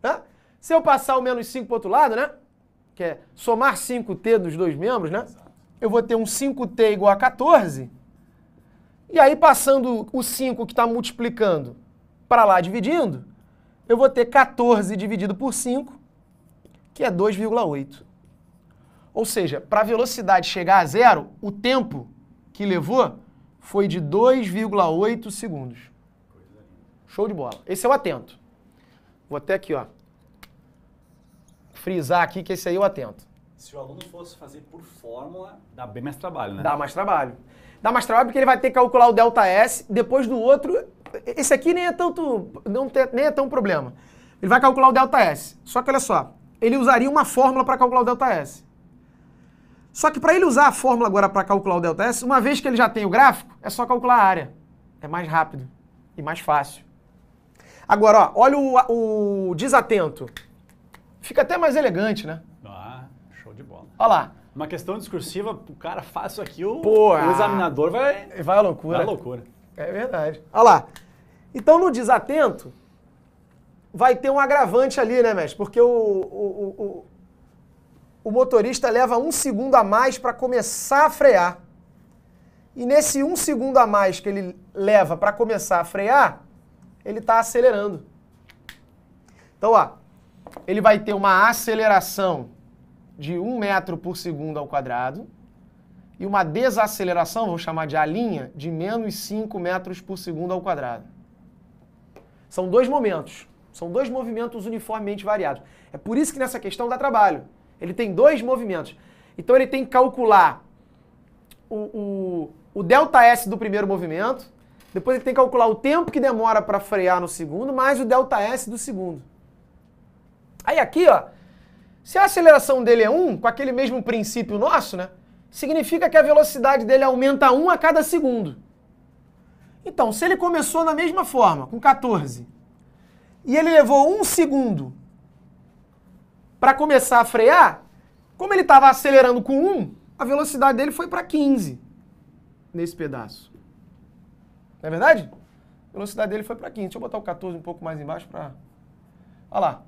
Né? Se eu passar o menos 5 para outro lado, né? que é somar 5t dos dois membros, né? Eu vou ter um 5t igual a 14. E aí, passando o 5 que está multiplicando para lá dividindo, eu vou ter 14 dividido por 5, que é 2,8. Ou seja, para a velocidade chegar a zero, o tempo que levou foi de 2,8 segundos. Show de bola. Esse é o atento. Vou até aqui, ó frisar aqui que esse aí eu atento. Se o aluno fosse fazer por fórmula, dá bem mais trabalho, né? Dá mais trabalho. Dá mais trabalho porque ele vai ter que calcular o delta S, depois do outro. Esse aqui nem é tanto. Não tem, nem é tão problema. Ele vai calcular o delta S. Só que olha só, ele usaria uma fórmula para calcular o delta S. Só que para ele usar a fórmula agora para calcular o delta S, uma vez que ele já tem o gráfico, é só calcular a área. É mais rápido e mais fácil. Agora, ó, olha o, o desatento. Fica até mais elegante, né? Ah, show de bola. Olha lá. Uma questão discursiva, o cara faz isso aqui, o, ah. o examinador vai. Vai à loucura. Vai à loucura. É verdade. Olha lá. Então, no desatento, vai ter um agravante ali, né, mestre? Porque o, o, o, o motorista leva um segundo a mais para começar a frear. E nesse um segundo a mais que ele leva para começar a frear, ele está acelerando. Então, ó, ele vai ter uma aceleração de 1 metro por segundo ao quadrado e uma desaceleração, vou chamar de alinha, de menos 5 metros por segundo ao quadrado. São dois momentos, são dois movimentos uniformemente variados. É por isso que nessa questão dá trabalho. Ele tem dois movimentos. Então ele tem que calcular o, o, o delta S do primeiro movimento, depois ele tem que calcular o tempo que demora para frear no segundo, mais o delta S do segundo. Aí aqui, ó, se a aceleração dele é 1, com aquele mesmo princípio nosso, né? Significa que a velocidade dele aumenta 1 a cada segundo. Então, se ele começou na mesma forma, com 14, e ele levou 1 segundo para começar a frear, como ele estava acelerando com 1, a velocidade dele foi para 15 nesse pedaço. Não é verdade? A velocidade dele foi para 15. Deixa eu botar o 14 um pouco mais embaixo para... Olha lá.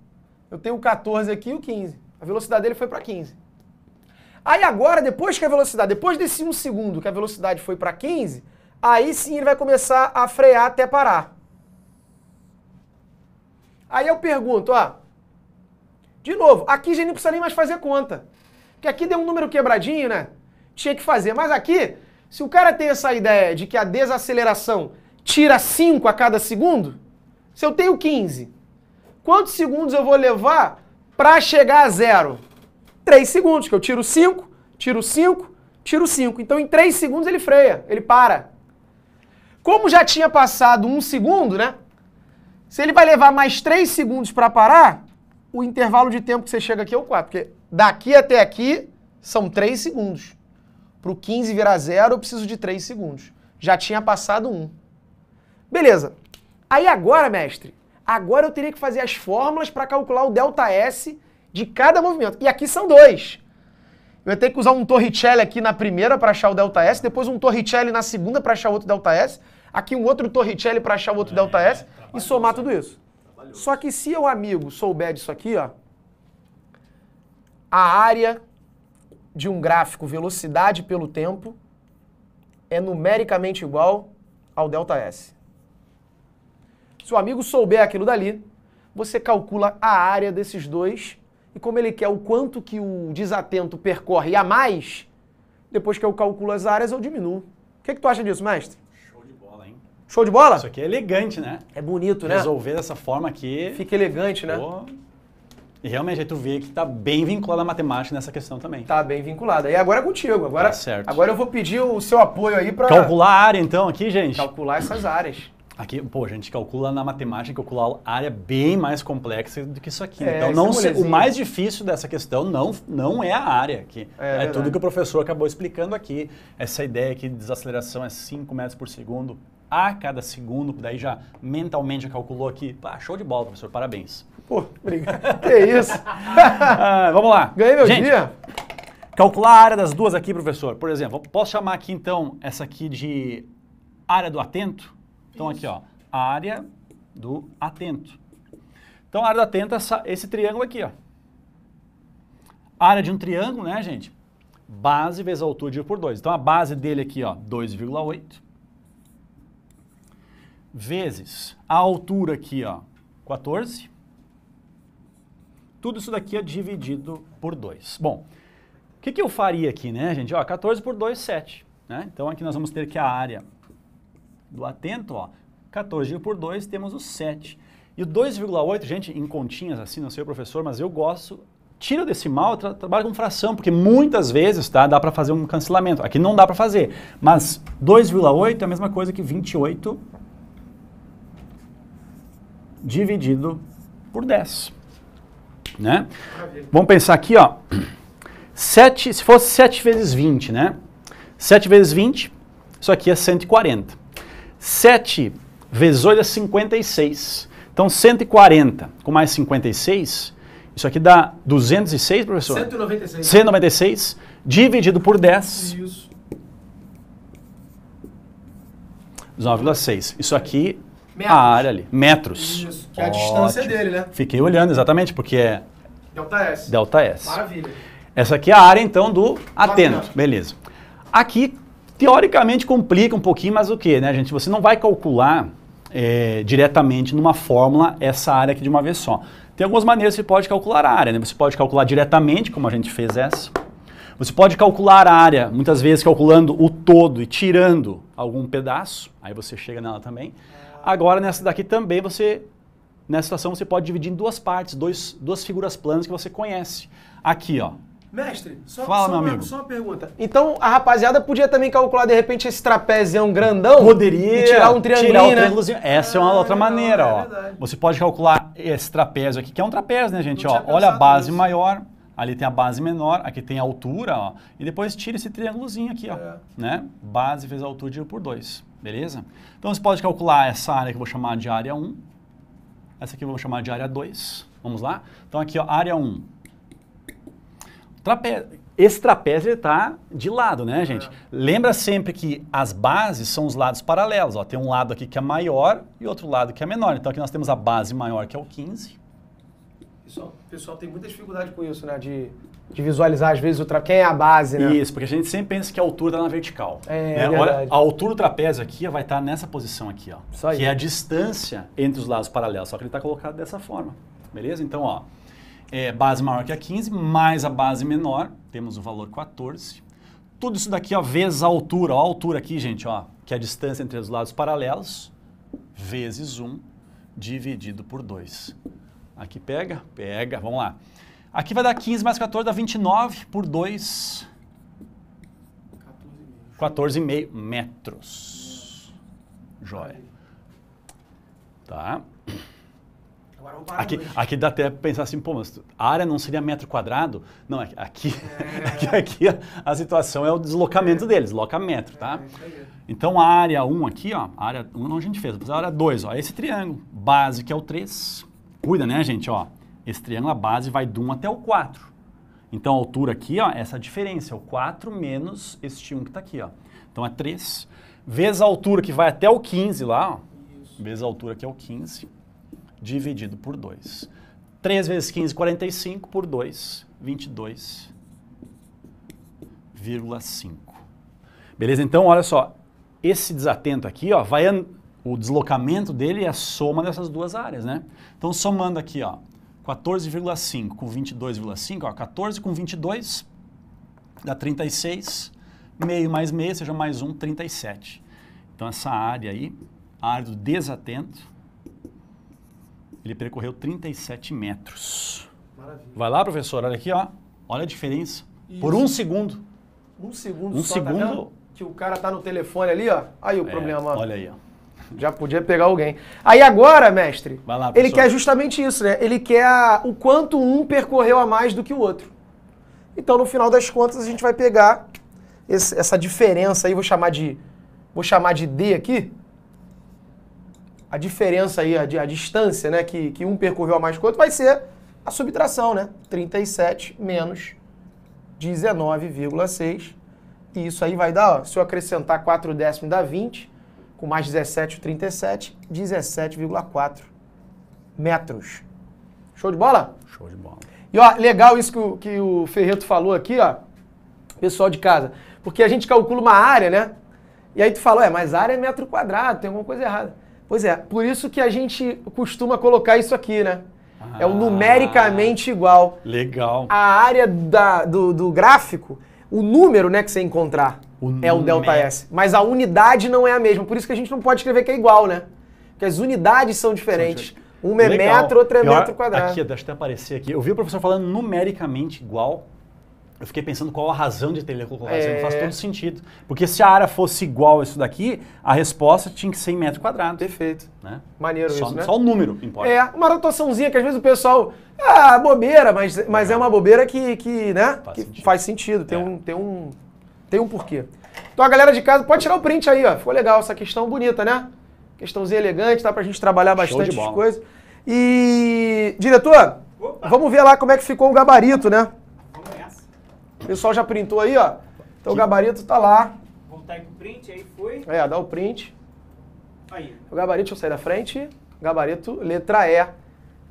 Eu tenho o 14 aqui e o 15. A velocidade dele foi para 15. Aí agora, depois que a velocidade, depois desse um segundo que a velocidade foi para 15, aí sim ele vai começar a frear até parar. Aí eu pergunto, ó, de novo, aqui já não precisa nem mais fazer conta. Porque aqui deu um número quebradinho, né? Tinha que fazer. Mas aqui, se o cara tem essa ideia de que a desaceleração tira 5 a cada segundo, se eu tenho 15 Quantos segundos eu vou levar para chegar a zero? 3 segundos, que eu tiro 5, tiro 5, tiro 5. Então em 3 segundos ele freia, ele para. Como já tinha passado 1 um segundo, né? Se ele vai levar mais 3 segundos para parar, o intervalo de tempo que você chega aqui é o 4, porque daqui até aqui são 3 segundos. Para o 15 virar zero, eu preciso de 3 segundos. Já tinha passado 1. Um. Beleza. Aí agora, mestre, Agora eu teria que fazer as fórmulas para calcular o delta S de cada movimento. E aqui são dois. Eu ia ter que usar um Torricelli aqui na primeira para achar o delta S, depois um Torricelli na segunda para achar outro delta S, aqui um outro Torricelli para achar outro é, delta S e somar tudo isso. Só que se o amigo souber disso aqui, ó, a área de um gráfico velocidade pelo tempo é numericamente igual ao delta S. Se o amigo souber aquilo dali, você calcula a área desses dois e como ele quer o quanto que o desatento percorre a mais, depois que eu calculo as áreas, eu diminuo. O que, é que tu acha disso, mestre? Show de bola, hein? Show de bola? Isso aqui é elegante, né? É bonito, Resolver né? Resolver dessa forma aqui. Fica elegante, né? E realmente aí tu vê que tá bem vinculada a matemática nessa questão também. Tá bem vinculada. E agora é contigo. Agora, tá certo. agora eu vou pedir o seu apoio aí para Calcular a área então aqui, gente. Calcular essas áreas. Aqui, pô, a gente calcula na matemática, calcula área bem mais complexa do que isso aqui. Né? É, então, não se, o mais difícil dessa questão não, não é a área aqui. É, é tudo que o professor acabou explicando aqui. Essa ideia que desaceleração é 5 metros por segundo a cada segundo, daí já mentalmente já calculou aqui. Pá, show de bola, professor, parabéns. Pô, obrigado. que isso? ah, vamos lá. Ganhei meu gente, dia. Calcular a área das duas aqui, professor. Por exemplo, posso chamar aqui então essa aqui de área do atento? Então, Isso. aqui, ó, área do atento. Então, a área do atento é essa, esse triângulo aqui, ó. área de um triângulo, né, gente? Base vezes a altura dividido por 2. Então, a base dele aqui, ó, 2,8. Vezes a altura aqui, ó, 14. Tudo isso daqui é dividido por 2. Bom, o que, que eu faria aqui, né, gente? Ó, 14 por 2, 7. Né? Então, aqui nós vamos ter que a área do atento, ó, 14 dividido por 2, temos o 7. E o 2,8, gente, em continhas assim, não sei o professor, mas eu gosto, tira o decimal, tra trabalha com fração, porque muitas vezes tá, dá para fazer um cancelamento. Aqui não dá para fazer, mas 2,8 é a mesma coisa que 28 dividido por 10. Né? Vamos pensar aqui, ó. 7, se fosse 7 vezes 20, né? 7 vezes 20, isso aqui é 140. 7 vezes 8 é 56. Então 140 com mais 56, isso aqui dá 206, professor? 196. 196 dividido por 10. Isso. 9,6. Isso aqui, metros. a área ali, metros. Isso, que é a Ótimo. distância dele, né? Fiquei olhando, exatamente, porque é... Delta S. Delta S. Maravilha. Essa aqui é a área, então, do atento. Beleza. Aqui, Teoricamente complica um pouquinho, mas o que, né, gente? Você não vai calcular é, diretamente numa fórmula essa área aqui de uma vez só. Tem algumas maneiras que você pode calcular a área, né? Você pode calcular diretamente, como a gente fez essa. Você pode calcular a área, muitas vezes calculando o todo e tirando algum pedaço, aí você chega nela também. Agora nessa daqui também você, nessa situação você pode dividir em duas partes, dois, duas figuras planas que você conhece. Aqui, ó, Mestre, só, Fala, só meu uma, amigo. só uma pergunta. Então, a rapaziada podia também calcular, de repente, esse trapezião grandão? Poderia. E tirar um triângulo, né? um Essa é, é uma outra legal, é maneira, é ó. Verdade. Você pode calcular esse trapézio aqui, que é um trapézio, né, gente? Ó, olha a base maior, ali tem a base menor, aqui tem a altura, ó. E depois tira esse triângulozinho aqui, ó. É. Né? Base vezes altura dividido por 2, beleza? Então, você pode calcular essa área que eu vou chamar de área 1. Essa aqui eu vou chamar de área 2. Vamos lá? Então, aqui, ó, área 1 trapézio. Esse trapézio está de lado, né, gente? É. Lembra sempre que as bases são os lados paralelos. Ó. Tem um lado aqui que é maior e outro lado que é menor. Então aqui nós temos a base maior, que é o 15. Pessoal, pessoal tem muita dificuldade com isso, né? De, de visualizar, às vezes, o trapézio quem é a base, né? Isso, porque a gente sempre pensa que a altura está na vertical. É, é né? é Olha, a altura do trapézio aqui vai estar tá nessa posição aqui, ó. Isso aí. Que é a distância entre os lados paralelos. Só que ele está colocado dessa forma. Beleza? Então, ó é, base maior que a 15, mais a base menor, temos o valor 14. Tudo isso daqui, ó, vezes a altura, ó, a altura aqui, gente, ó, que é a distância entre os lados paralelos, vezes 1, dividido por 2. Aqui pega, pega, vamos lá. Aqui vai dar 15 mais 14, dá 29 por 2. 14,5 metros. Joia. Tá? agora roubaram é aqui, dois. Aqui dá até pensar assim, pô, mas a área não seria metro quadrado? Não, é aqui, é. aqui, aqui a, a, situação é o deslocamento é. deles, loca metro, tá? É, então a área 1 aqui, ó, a área 1 não a gente fez, mas a área 2, ó, esse triângulo, base que é o 3, cuida, né, gente, ó, esse triângulo, a base vai do 1 até o 4. Então a altura aqui, ó, é essa diferença, é o 4 menos este 1 que tá aqui, ó. Então é 3, vezes a altura que vai até o 15 lá, ó, Isso. vezes a altura que é o 15, dividido por 2. 3 vezes 15, 45, por 2, 22,5. Beleza? Então, olha só, esse desatento aqui, ó, vai o deslocamento dele é a soma dessas duas áreas, né? Então, somando aqui, ó, 14,5 com 22,5, ó, 14 com 22 dá 36, meio mais meio, seja mais um, 37. Então, essa área aí, a área do desatento, ele percorreu 37 metros. Maravilha. Vai lá, professor, olha aqui, ó. Olha a diferença. Isso. Por um segundo. Um segundo um só, tá segundo... Tá que o cara tá no telefone ali, ó. Aí o é, problema. Olha aí, ó. Já podia pegar alguém. Aí agora, mestre, lá, ele quer justamente isso, né? Ele quer o quanto um percorreu a mais do que o outro. Então, no final das contas, a gente vai pegar esse, essa diferença aí, vou chamar de vou chamar de D aqui, a diferença aí, a, a distância, né, que, que um percorreu a mais que o outro, vai ser a subtração, né? 37 menos 19,6. E isso aí vai dar, ó, se eu acrescentar 4 décimos dá 20, com mais 17, 37, 17,4 metros. Show de bola? Show de bola. E ó, legal isso que o, que o Ferreto falou aqui, ó, pessoal de casa. Porque a gente calcula uma área, né? E aí tu falou, é, mas área é metro quadrado, tem alguma coisa errada. Pois é, por isso que a gente costuma colocar isso aqui, né? Ah, é o ah. numericamente igual. Legal. A área da, do, do gráfico, o número né, que você encontrar o é o delta S. Mas a unidade não é a mesma. Por isso que a gente não pode escrever que é igual, né? Porque as unidades são diferentes. Uma é Legal. metro, outra é metro quadrado. Aqui, deixa eu até aparecer aqui. Eu vi o professor falando numericamente igual. Eu fiquei pensando qual a razão de ter ele com é... faz todo sentido. Porque se a área fosse igual a isso daqui, a resposta tinha que ser em metro quadrado. Perfeito. Né? Maneiro só, isso, né? Só o número importa. É, uma rotaçãozinha que às vezes o pessoal... Ah, bobeira, mas, mas é, é uma bobeira que, que né? Faz que sentido. Faz sentido. Tem, é. um, tem, um, tem um porquê. Então a galera de casa pode tirar o print aí, ó. Ficou legal essa questão bonita, né? Questãozinha elegante, dá pra gente trabalhar bastante as coisas. E, diretor, Opa. vamos ver lá como é que ficou o gabarito, né? pessoal já printou aí, ó. Então o gabarito tá lá. Voltar tá aí pro print, aí foi. É, dá o print. Aí. O gabarito, deixa eu sair da frente. Gabarito, letra E,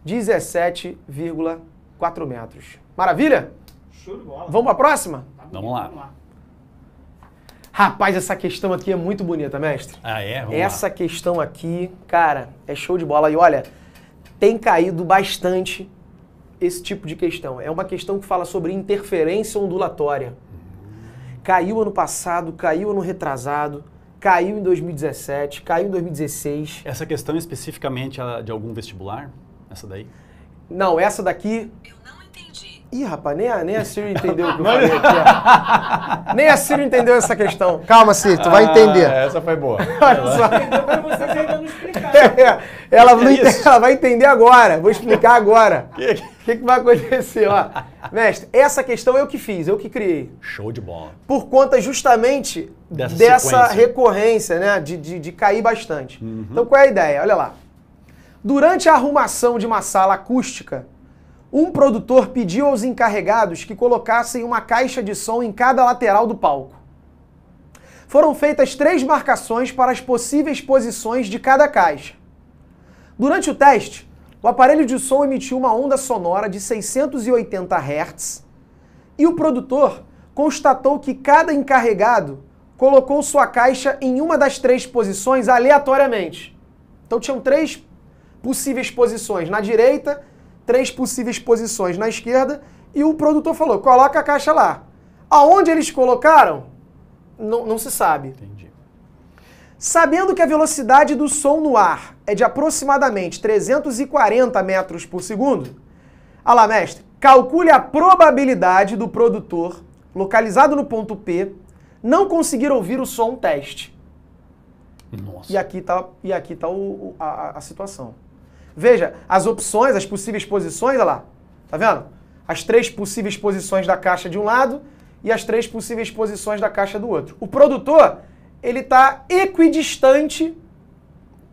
17,4 metros. Maravilha? Show de bola. Vamos pra próxima? Tá vamos lá. Vamos lá. Rapaz, essa questão aqui é muito bonita, mestre. Ah, é? Vamos essa lá. questão aqui, cara, é show de bola. E olha, tem caído bastante esse tipo de questão. É uma questão que fala sobre interferência ondulatória. Caiu ano passado, caiu ano retrasado, caiu em 2017, caiu em 2016. Essa questão é especificamente de algum vestibular? Essa daí? Não, essa daqui. Eu não entendi. Ih, rapaz, nem a, nem a Siri entendeu o que eu falei aqui. Ó. Nem a Siri entendeu essa questão. Calma, Siri, tu vai ah, entender. Ah, essa foi boa. Olha só. Então, não É, ela, é ela vai entender agora. Vou explicar agora. que... É que, que vai acontecer? Ó, mestre, essa questão eu que fiz, eu que criei. Show de bola. Por conta justamente dessa, dessa recorrência, né? De, de, de cair bastante. Uhum. Então qual é a ideia? Olha lá. Durante a arrumação de uma sala acústica, um produtor pediu aos encarregados que colocassem uma caixa de som em cada lateral do palco. Foram feitas três marcações para as possíveis posições de cada caixa. Durante o teste, o aparelho de som emitiu uma onda sonora de 680 Hz e o produtor constatou que cada encarregado colocou sua caixa em uma das três posições aleatoriamente. Então tinham três possíveis posições na direita, três possíveis posições na esquerda e o produtor falou: coloca a caixa lá. Aonde eles colocaram, não, não se sabe. Entendi. Sabendo que a velocidade do som no ar é de aproximadamente 340 metros por segundo, alá mestre, calcule a probabilidade do produtor, localizado no ponto P, não conseguir ouvir o som teste. Nossa. E aqui está e aqui tá o, a, a situação. Veja, as opções, as possíveis posições, olha lá, tá vendo? As três possíveis posições da caixa de um lado e as três possíveis posições da caixa do outro. O produtor ele está equidistante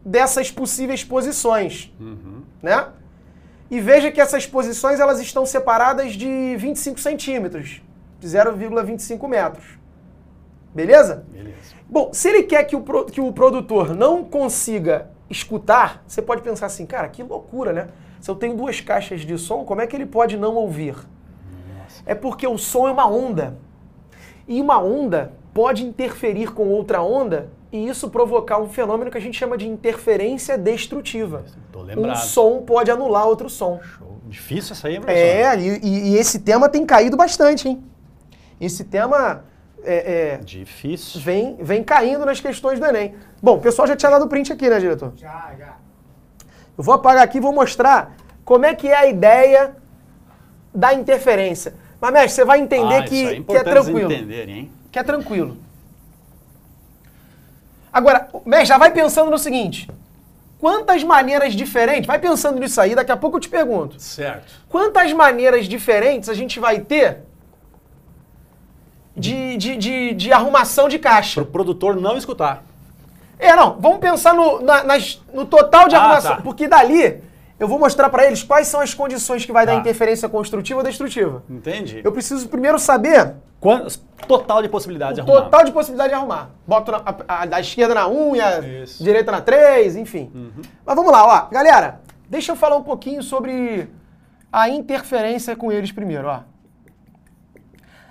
dessas possíveis posições, uhum. né? E veja que essas posições elas estão separadas de 25 centímetros, de 0,25 metros. Beleza? Beleza. Bom, se ele quer que o, que o produtor não consiga escutar, você pode pensar assim, cara, que loucura, né? Se eu tenho duas caixas de som, como é que ele pode não ouvir? Nossa. É porque o som é uma onda. E uma onda, pode interferir com outra onda e isso provocar um fenômeno que a gente chama de interferência destrutiva. Tô lembrado. Um som pode anular outro som. Show. Difícil essa aí, professor. É, e, e esse tema tem caído bastante, hein? Esse tema é, é, Difícil. Vem, vem caindo nas questões do Enem. Bom, o pessoal já tinha dado print aqui, né, diretor? Já, já. Eu vou apagar aqui e vou mostrar como é que é a ideia da interferência. Mas, mestre, você vai entender ah, que, é que, é tranquilo. Entenderem, hein? que é tranquilo. Agora, mestre, já vai pensando no seguinte: quantas maneiras diferentes, vai pensando nisso aí, daqui a pouco eu te pergunto. Certo. Quantas maneiras diferentes a gente vai ter de, de, de, de arrumação de caixa? Para o produtor não escutar. É, não, vamos pensar no, na, nas, no total de ah, arrumação, tá. porque dali eu vou mostrar para eles quais são as condições que vai tá. dar interferência construtiva ou destrutiva. Entendi. Eu preciso primeiro saber quanto total de possibilidade de arrumar. Total de possibilidade de arrumar. Bota a, a, a, da esquerda na 1 e a Isso. direita na 3, enfim. Uhum. Mas vamos lá, ó. Galera, deixa eu falar um pouquinho sobre a interferência com eles primeiro, ó.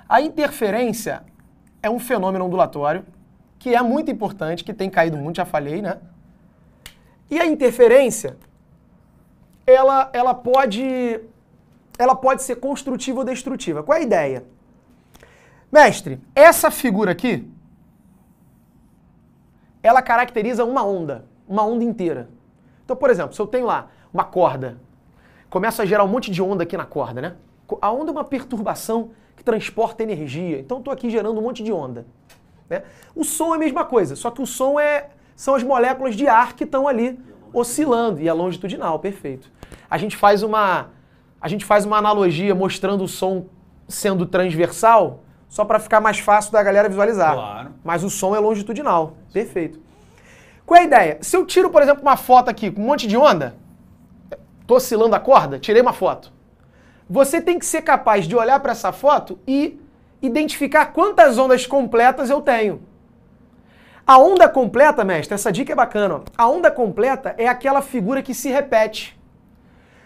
A interferência é um fenômeno ondulatório que é muito importante, que tem caído muito, já falei, né? E a interferência, ela, ela pode ela pode ser construtiva ou destrutiva. Qual é a ideia? Mestre, essa figura aqui, ela caracteriza uma onda, uma onda inteira. Então, por exemplo, se eu tenho lá uma corda, começa a gerar um monte de onda aqui na corda, né? A onda é uma perturbação que transporta energia. Então, estou aqui gerando um monte de onda. Né? O som é a mesma coisa, só que o som é são as moléculas de ar que estão ali oscilando e a é longitudinal, perfeito. A gente faz uma a gente faz uma analogia mostrando o som sendo transversal só para ficar mais fácil da galera visualizar. Claro. Mas o som é longitudinal. Perfeito. Qual é a ideia? Se eu tiro, por exemplo, uma foto aqui com um monte de onda, tô oscilando a corda, tirei uma foto. Você tem que ser capaz de olhar para essa foto e identificar quantas ondas completas eu tenho. A onda completa, mestre, essa dica é bacana. Ó. A onda completa é aquela figura que se repete.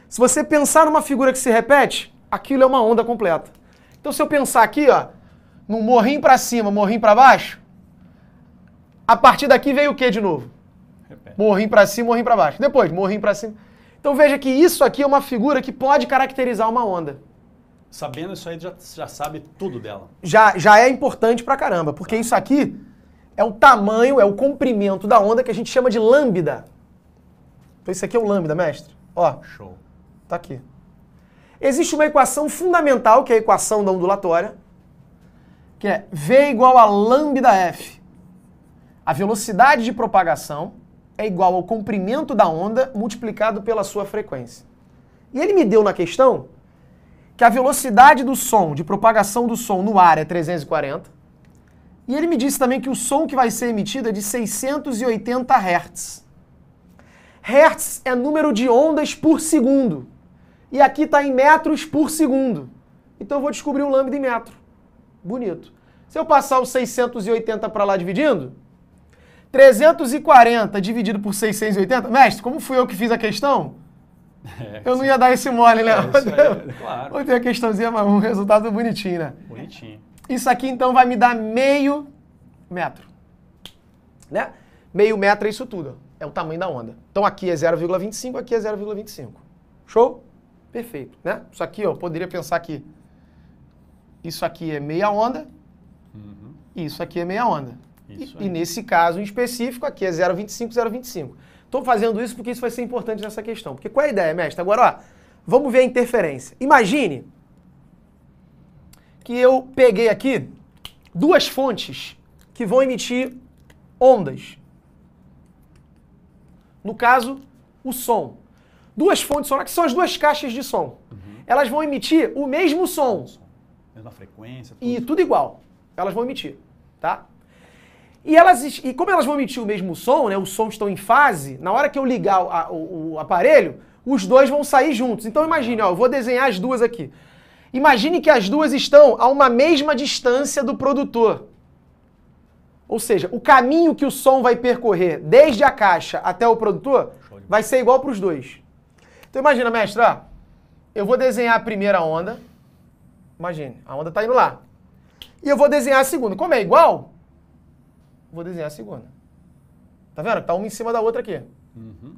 Se você pensar numa figura que se repete, aquilo é uma onda completa. Então, se eu pensar aqui, ó, num morrinho para cima, morrinho para baixo, a partir daqui veio o que de novo? Morrinho para cima, morrinho para baixo. Depois, morrinho para cima. Então veja que isso aqui é uma figura que pode caracterizar uma onda. Sabendo isso aí, já, já sabe tudo dela. Já, já é importante para caramba, porque tá. isso aqui é o tamanho, é o comprimento da onda que a gente chama de lambda. Então isso aqui é o lambda, mestre. Ó. Show. Tá aqui. Existe uma equação fundamental, que é a equação da ondulatória, que é v igual a lambda f. A velocidade de propagação é igual ao comprimento da onda multiplicado pela sua frequência. E ele me deu na questão que a velocidade do som, de propagação do som no ar é 340. E ele me disse também que o som que vai ser emitido é de 680 Hz. Hertz é número de ondas por segundo. E aqui está em metros por segundo. Então eu vou descobrir o lambda em metro bonito. Se eu passar os 680 para lá dividindo, 340 dividido por 680, mestre, como fui eu que fiz a questão? É, eu não ia dar esse mole, né? É, é, claro. Vou ter a questãozinha, mas um resultado bonitinho, né? Bonitinho. Isso aqui, então, vai me dar meio metro. Né? Meio metro é isso tudo. É o tamanho da onda. Então, aqui é 0,25, aqui é 0,25. Show? Perfeito, né? Isso aqui, ó, eu poderia pensar que isso aqui é meia onda, uhum. isso aqui é meia onda. E, e, nesse caso em específico, aqui é 0,25, 0,25. Estou fazendo isso porque isso vai ser importante nessa questão. Porque qual é a ideia, mestre? Agora, ó, vamos ver a interferência. Imagine que eu peguei aqui duas fontes que vão emitir ondas. No caso, o som. Duas fontes sonoras, que são as duas caixas de som. Uhum. Elas vão emitir o mesmo som mesma frequência. Tudo. E tudo igual. Elas vão emitir, tá? E, elas, e como elas vão emitir o mesmo som, né, os sons estão em fase, na hora que eu ligar o, o, o aparelho, os dois vão sair juntos. Então imagine, ó, eu vou desenhar as duas aqui. Imagine que as duas estão a uma mesma distância do produtor. Ou seja, o caminho que o som vai percorrer desde a caixa até o produtor vai ser igual para os dois. Então imagina, mestre, ó, eu vou desenhar a primeira onda, Imagine, a onda está indo lá. E eu vou desenhar a segunda. Como é igual, vou desenhar a segunda. Tá vendo? Tá uma em cima da outra aqui. Uhum.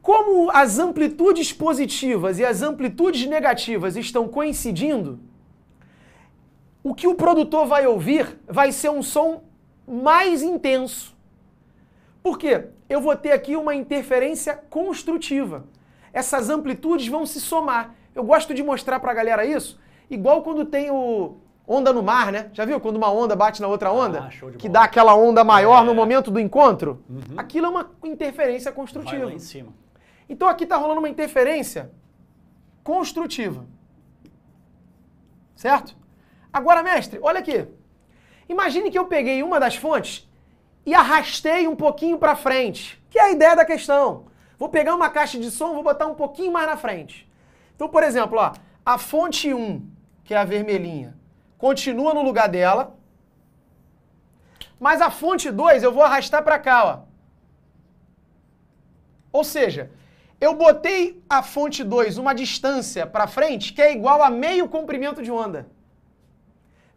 Como as amplitudes positivas e as amplitudes negativas estão coincidindo, o que o produtor vai ouvir vai ser um som mais intenso. Por quê? Eu vou ter aqui uma interferência construtiva. Essas amplitudes vão se somar. Eu gosto de mostrar pra galera isso, igual quando tem o onda no mar, né? Já viu quando uma onda bate na outra onda? Ah, que bola. dá aquela onda maior é. no momento do encontro? Uhum. Aquilo é uma interferência construtiva. Vai lá em cima. Então aqui tá rolando uma interferência construtiva. Certo? Agora, mestre, olha aqui. Imagine que eu peguei uma das fontes e arrastei um pouquinho para frente, que é a ideia da questão. Vou pegar uma caixa de som, vou botar um pouquinho mais na frente. Então, por exemplo, ó, a fonte 1, que é a vermelhinha, continua no lugar dela, mas a fonte 2 eu vou arrastar para cá, ó. Ou seja, eu botei a fonte 2 uma distância para frente que é igual a meio comprimento de onda.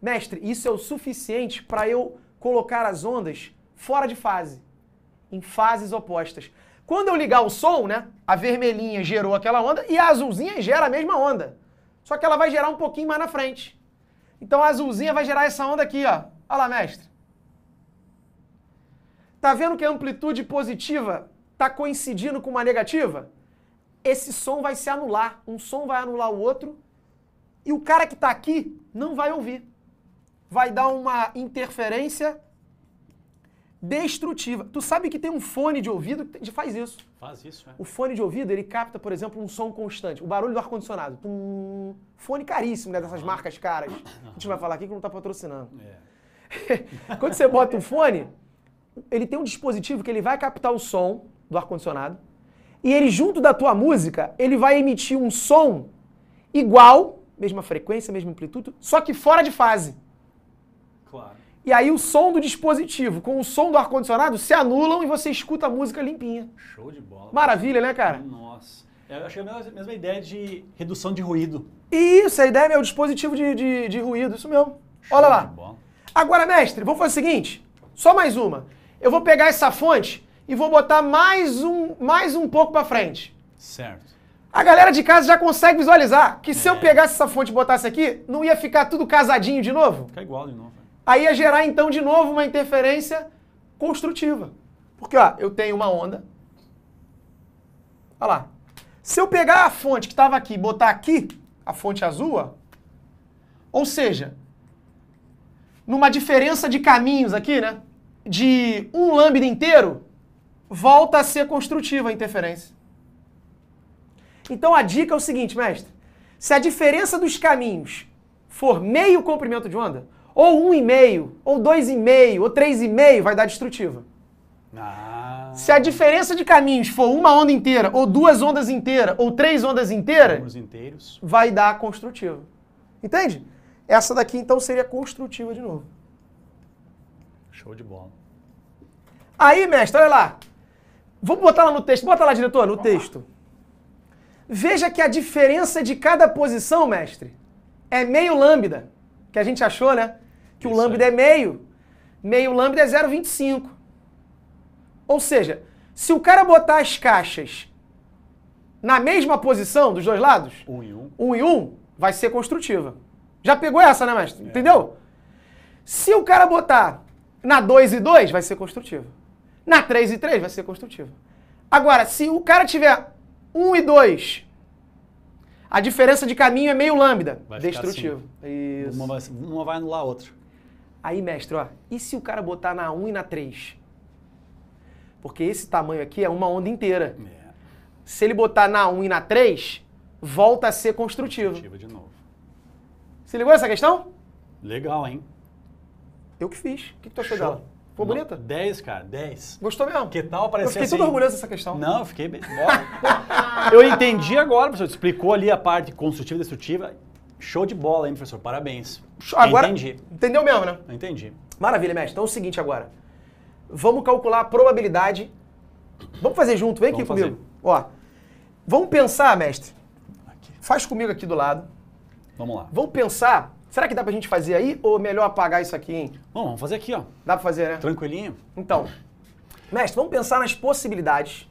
Mestre, isso é o suficiente para eu colocar as ondas fora de fase, em fases opostas. Quando eu ligar o som, né, a vermelhinha gerou aquela onda e a azulzinha gera a mesma onda. Só que ela vai gerar um pouquinho mais na frente. Então a azulzinha vai gerar essa onda aqui, ó. Olha lá, mestre. Tá vendo que a amplitude positiva tá coincidindo com uma negativa? Esse som vai se anular. Um som vai anular o outro e o cara que tá aqui não vai ouvir. Vai dar uma interferência destrutiva. Tu sabe que tem um fone de ouvido que faz isso. Faz isso, é. O fone de ouvido, ele capta, por exemplo, um som constante. O barulho do ar-condicionado. fone caríssimo, né? Dessas ah. marcas caras. A gente vai falar aqui que não tá patrocinando. É. Quando você bota um fone, ele tem um dispositivo que ele vai captar o som do ar-condicionado e ele, junto da tua música, ele vai emitir um som igual, mesma frequência, mesma amplitude, só que fora de fase. Claro. E aí o som do dispositivo com o som do ar-condicionado se anulam e você escuta a música limpinha. Show de bola. Maravilha, né, cara? Nossa. Eu achei é a mesma, mesma ideia de redução de ruído. Isso, a ideia é o dispositivo de, de, de ruído, isso mesmo. Show Olha lá. Agora, mestre, vamos fazer o seguinte: só mais uma. Eu vou pegar essa fonte e vou botar mais um, mais um pouco para frente. Certo. A galera de casa já consegue visualizar que se é. eu pegasse essa fonte e botasse aqui, não ia ficar tudo casadinho de novo? Fica igual de novo. Aí ia gerar então de novo uma interferência construtiva. Porque ó, eu tenho uma onda. Olha lá. Se eu pegar a fonte que estava aqui e botar aqui, a fonte azul, ó, ou seja, numa diferença de caminhos aqui, né? De um lambda inteiro, volta a ser construtiva a interferência. Então a dica é o seguinte, mestre. Se a diferença dos caminhos for meio comprimento de onda, ou um e meio, ou dois e meio, ou três e meio vai dar destrutiva. Ah. Se a diferença de caminhos for uma onda inteira, ou duas ondas inteiras, ou três ondas inteiras, vai dar construtiva. Entende? Essa daqui então seria construtiva de novo. Show de bola. Aí, mestre, olha lá. Vamos botar lá no texto. Bota lá, diretor, no Vamos texto. Lá. Veja que a diferença de cada posição, mestre, é meio lambda que a gente achou, né? Que Isso o lambda é. é meio, meio lambda é 0,25. Ou seja, se o cara botar as caixas na mesma posição dos dois lados, 1 um e 1, um. um um, vai ser construtiva. Já pegou essa, né, mestre? É. Entendeu? Se o cara botar na 2 e 2, vai ser construtiva. Na 3 e 3, vai ser construtiva. Agora, se o cara tiver 1 um e 2 a diferença de caminho é meio lambda. Vai Destrutivo. Assim. Isso. Uma vai, uma vai anular a outra. Aí, mestre, ó, e se o cara botar na 1 e na 3? Porque esse tamanho aqui é uma onda inteira. É. Se ele botar na 1 e na 3, volta a ser construtivo. Construtivo de novo. Se ligou essa questão? Legal, hein? Eu que fiz. O que, que tu achou dela? Foi bonita? 10, cara, 10. Gostou mesmo? Que tal aparecer Eu fiquei assim? todo orgulhoso dessa questão. Não, eu fiquei bem... eu entendi agora, professor. Explicou ali a parte construtiva e destrutiva. Show de bola, hein, professor? Parabéns. Agora, entendi. Entendeu mesmo, né? Entendi. Maravilha, mestre. Então é o seguinte agora. Vamos calcular a probabilidade. Vamos fazer junto, vem vamos aqui fazer. comigo. Ó. Vamos pensar, mestre. Aqui. Faz comigo aqui do lado. Vamos lá. Vamos pensar Será que dá pra gente fazer aí ou melhor apagar isso aqui, hein? Bom, vamos fazer aqui, ó. Dá pra fazer, né? Tranquilinho. Então, mestre, vamos pensar nas possibilidades.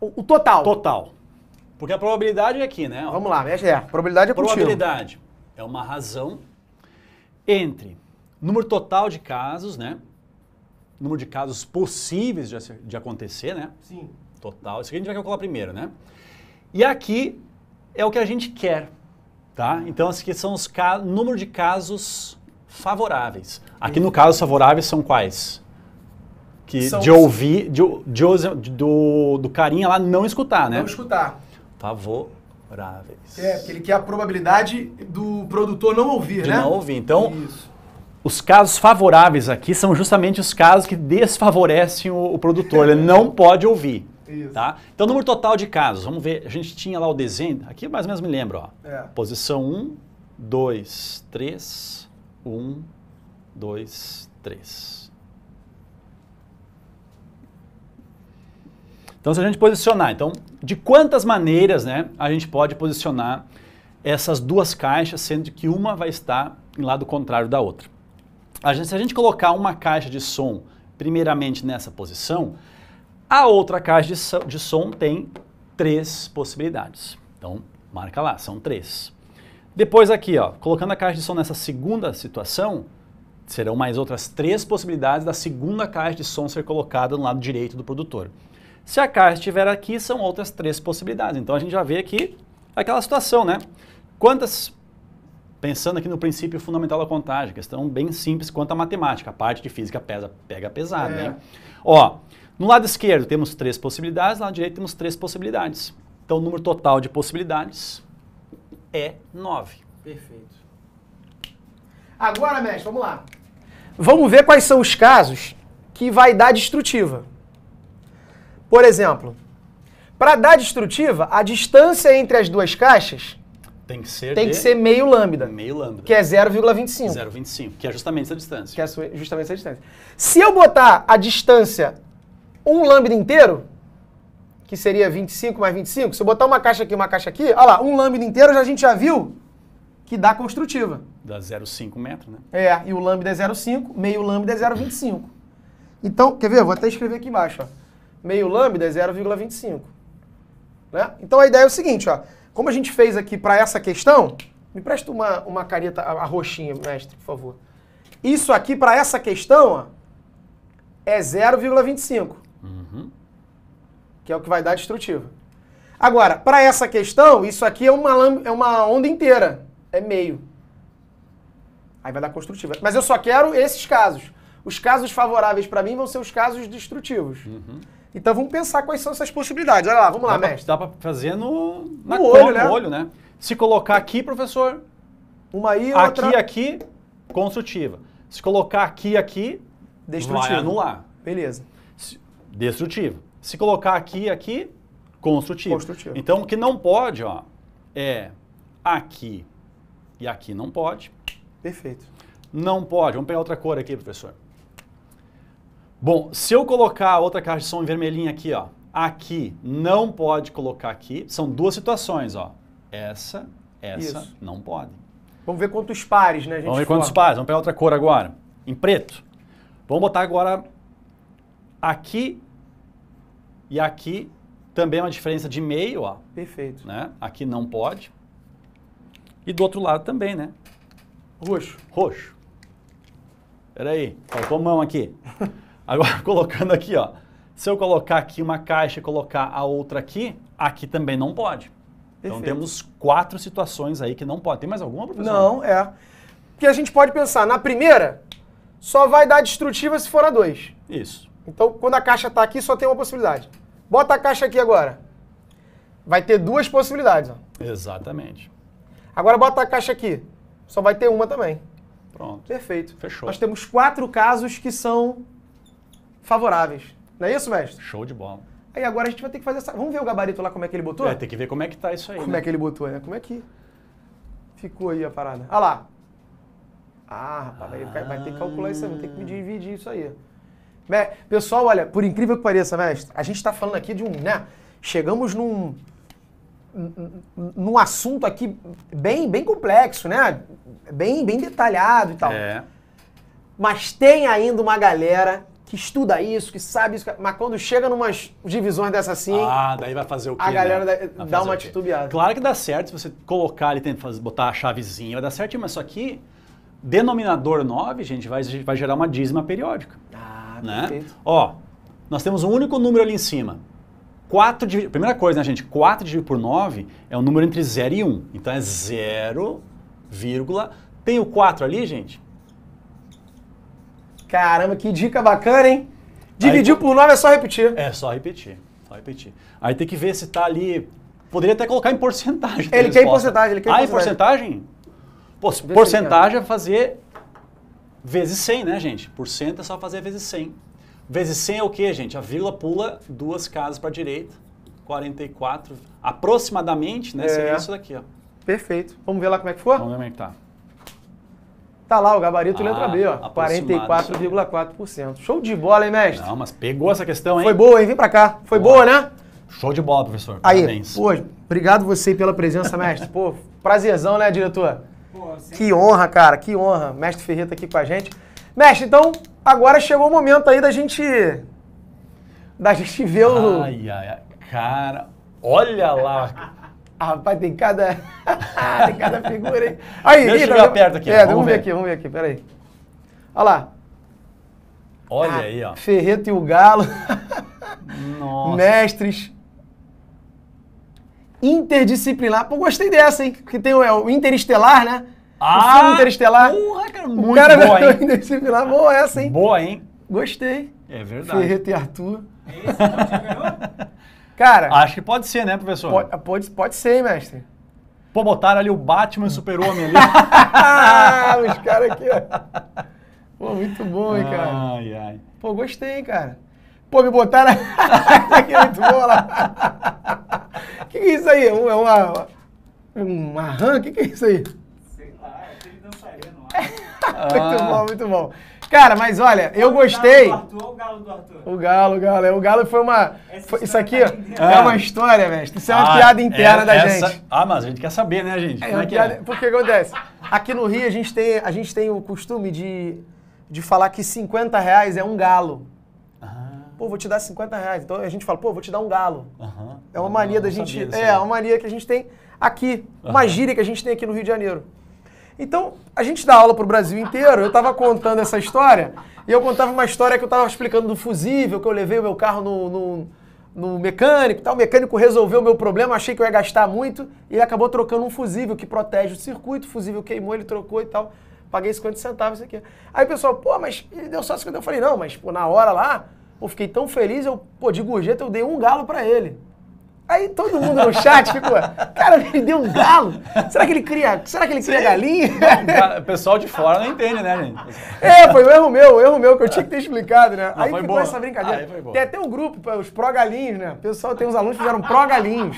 O, o total. Total. Porque a probabilidade é aqui, né? Vamos lá, mestre. É, probabilidade é Probabilidade contigo. é uma razão entre número total de casos, né? Número de casos possíveis de, de acontecer, né? Sim. Total. Isso aqui a gente vai calcular primeiro, né? E aqui é o que a gente quer. Tá? Então, esses aqui são os número de casos favoráveis. Aqui no caso, favoráveis são quais? Que são de ouvir, de, de, do, do carinha lá não escutar, né? Não escutar. favoráveis É, porque ele quer a probabilidade do produtor não ouvir, de né? não ouvir. Então, Isso. os casos favoráveis aqui são justamente os casos que desfavorecem o, o produtor. ele não pode ouvir. Isso. Tá? Então, número total de casos. Vamos ver. A gente tinha lá o desenho. Aqui mais ou menos me lembro. Ó. É. Posição 1, 2, 3. 1, 2, 3. Então, se a gente posicionar, então, de quantas maneiras né, a gente pode posicionar essas duas caixas, sendo que uma vai estar em lado contrário da outra? A gente, se a gente colocar uma caixa de som primeiramente nessa posição, a outra caixa de som, de som tem três possibilidades. Então, marca lá, são três. Depois aqui, ó, colocando a caixa de som nessa segunda situação, serão mais outras três possibilidades da segunda caixa de som ser colocada no lado direito do produtor. Se a caixa estiver aqui, são outras três possibilidades. Então a gente já vê aqui aquela situação, né? Quantas, pensando aqui no princípio fundamental da contagem, questão bem simples quanto à matemática, a parte de física pesa, pega pesado, é. né? Ó, no lado esquerdo temos três possibilidades, no lado direito temos três possibilidades. Então o número total de possibilidades é 9. Perfeito. Agora, mestre, vamos lá. Vamos ver quais são os casos que vai dar destrutiva. Por exemplo, para dar destrutiva, a distância entre as duas caixas tem que ser, tem que ser meio lambda. Meio lambda. Que é 0,25. 0,25, que é justamente essa distância. Que é justamente essa distância. Se eu botar a distância um lambda inteiro, que seria 25 mais 25, se eu botar uma caixa aqui uma caixa aqui, olha lá, um lambda inteiro já, a gente já viu que dá construtiva. Dá 0,5 metro, né? É, e o lambda é 0,5, meio lambda é 0,25. Então, quer ver? Vou até escrever aqui embaixo, ó. Meio lambda é 0,25. Né? Então a ideia é o seguinte, ó. Como a gente fez aqui para essa questão, me presta uma, uma careta, a, a roxinha, mestre, por favor. Isso aqui para essa questão, ó, é 0,25. Uhum. Que é o que vai dar destrutivo. Agora, para essa questão, isso aqui é uma, é uma onda inteira. É meio. Aí vai dar construtiva. Mas eu só quero esses casos. Os casos favoráveis para mim vão ser os casos destrutivos. Uhum. Então vamos pensar quais são essas possibilidades. Olha lá, vamos dá lá, pra, mestre. Dá para fazer no, no cor, olho, né? no olho, né? Se colocar aqui, professor. Uma aí, outra. Aqui, aqui, construtiva. Se colocar aqui, aqui, destrutiva. Vai anular. Beleza destrutivo. Se colocar aqui, aqui, construtivo. construtivo. Então, o que não pode, ó, é aqui e aqui não pode. Perfeito. Não pode. Vamos pegar outra cor aqui, professor. Bom, se eu colocar outra caixa de som em vermelhinho aqui, ó, aqui não pode colocar aqui. São duas situações, ó. Essa, essa Isso. não pode. Vamos ver quantos pares, né, gente? Vamos ver forma. quantos pares. Vamos pegar outra cor agora. Em preto. Vamos botar agora aqui e aqui também é uma diferença de meio, ó. Perfeito. Né? Aqui não pode. E do outro lado também, né? Roxo. Roxo. Peraí, faltou mão aqui. Agora, colocando aqui, ó. Se eu colocar aqui uma caixa e colocar a outra aqui, aqui também não pode. Então, Perfeito. Então temos quatro situações aí que não pode. Tem mais alguma, professor? Não, é. Porque a gente pode pensar, na primeira, só vai dar destrutiva se for a dois. Isso. Então, quando a caixa está aqui, só tem uma possibilidade. Bota a caixa aqui agora. Vai ter duas possibilidades. Ó. Exatamente. Agora bota a caixa aqui. Só vai ter uma também. Pronto. Perfeito. Fechou. Nós temos quatro casos que são favoráveis. Não é isso, mestre? Show de bola. Aí agora a gente vai ter que fazer essa. Vamos ver o gabarito lá, como é que ele botou? É, tem que ver como é que tá isso aí. Como é né? é que ele botou, né? Como é que ficou aí a parada? Olha ah lá. Ah, rapaz, ah. vai ter que calcular isso aí, vai ter que dividir isso aí. Pessoal, olha, por incrível que pareça, mestre, a gente está falando aqui de um, né? Chegamos num, num assunto aqui bem, bem complexo, né? Bem, bem detalhado e tal. É. Mas tem ainda uma galera que estuda isso, que sabe isso, mas quando chega numas divisões dessa assim, ah, daí vai fazer o quê, a né? galera né? dá, uma titubeada. Claro que dá certo se você colocar ali, tentar botar a chavezinha, vai dar certo, mas só que denominador 9, gente, vai, vai gerar uma dízima periódica. Ah. Ah, né? Perfeito. Ó, nós temos um único número ali em cima. 4 dividido, primeira coisa, né, gente? 4 dividido por 9 é um número entre 0 e 1. Então é 0, vírgula. Tem o 4 ali, gente? Caramba, que dica bacana, hein? Dividir Aí, por 9 é só repetir. É só repetir, só repetir. Aí tem que ver se tá ali. Poderia até colocar em porcentagem. Ele tá quer em porcentagem, ele quer em porcentagem. Ah, em porcentagem? Pô, porcentagem é fazer Vezes 100, né, gente? Por cento é só fazer vezes 100. Vezes 100 é o que, gente? A vírgula pula duas casas para a direita. 44, aproximadamente, né? É. Seria isso daqui, ó. Perfeito. Vamos ver lá como é que foi? Vamos ver como é que tá. Tá lá o gabarito ah, letra B, ó. 44,4%. Show de bola, hein, mestre? Não, mas pegou essa questão, hein? Foi boa, hein? Vem pra cá. Foi boa, boa né? Show de bola, professor. Aí, Parabéns. Pô, obrigado você pela presença, mestre. Pô, prazerzão, né, diretor? Que honra, cara, que honra. Mestre Ferreta tá aqui com a gente. Mestre, então, agora chegou o momento aí da gente. da gente ver o. Ai, ai, ai. Cara, olha lá. Ah, rapaz, tem cada. tem cada figura aí. aí Deixa eu ver perto aqui. É, vamos, vamos ver. ver aqui, vamos ver aqui, peraí. Olha lá. Olha ah, aí, ó. Ferreto e o Galo. Nossa. Mestres. Interdisciplinar. Pô, gostei dessa, hein? Que tem o, é, o Interestelar, né? Ah, o filme Interestelar. Porra, cara, muito o cara boa, hein? desse lá, Boa essa, hein? Boa, hein? Gostei. É verdade. Ferreto e Arthur. É esse já ganhou? Cara... Acho que pode ser, né, professor? Pode, pode, pode ser, mestre. Pô, botaram ali o Batman superou a minha ali. ah, os caras aqui, ó. Pô, muito bom, hein, cara. Ai, ai. Pô, gostei, hein, cara. Pô, me botaram. aqui muito bom lá. O que, que é isso aí? É uma. Um arranque? O que, que é isso aí? Tá muito ah. bom, muito bom. Cara, mas olha, eu gostei. O galo do Arthur. O galo, o galo. É, o galo foi uma. Foi, isso aqui tá é uma ah. história, mestre. Isso é uma ah, piada interna é, da essa... gente. Ah, mas a gente quer saber, né, gente? É, Como é que é? piada... é? Porque acontece. Aqui no Rio a gente tem, a gente tem o costume de, de falar que 50 reais é um galo. Ah. Pô, vou te dar 50 reais. Então a gente fala, pô, vou te dar um galo. Uhum. É uma mania da gente. é, é uma mania que a gente tem aqui. Uma gíria que a gente tem aqui no Rio de Janeiro. Então, a gente dá aula para o Brasil inteiro, eu estava contando essa história, e eu contava uma história que eu estava explicando do fusível, que eu levei o meu carro no, no, no mecânico, tal. o mecânico resolveu o meu problema, achei que eu ia gastar muito, e ele acabou trocando um fusível que protege o circuito, o fusível queimou, ele trocou e tal, paguei 50 centavos isso aqui. Aí o pessoal, pô, mas ele deu só 50, eu falei, não, mas pô, na hora lá, eu fiquei tão feliz, eu, pô, de gorjeta eu dei um galo para ele. Aí todo mundo no chat ficou, cara, ele deu um galo. Será que ele cria, será que ele cria galinha? o pessoal de fora não entende, né, gente? É, foi um erro meu, um erro meu que eu tinha que ter explicado, né? Não, aí ficou boa. essa brincadeira. Tem até um grupo, os pró-galinhos, né? O pessoal tem uns alunos que fizeram pró-galinhos.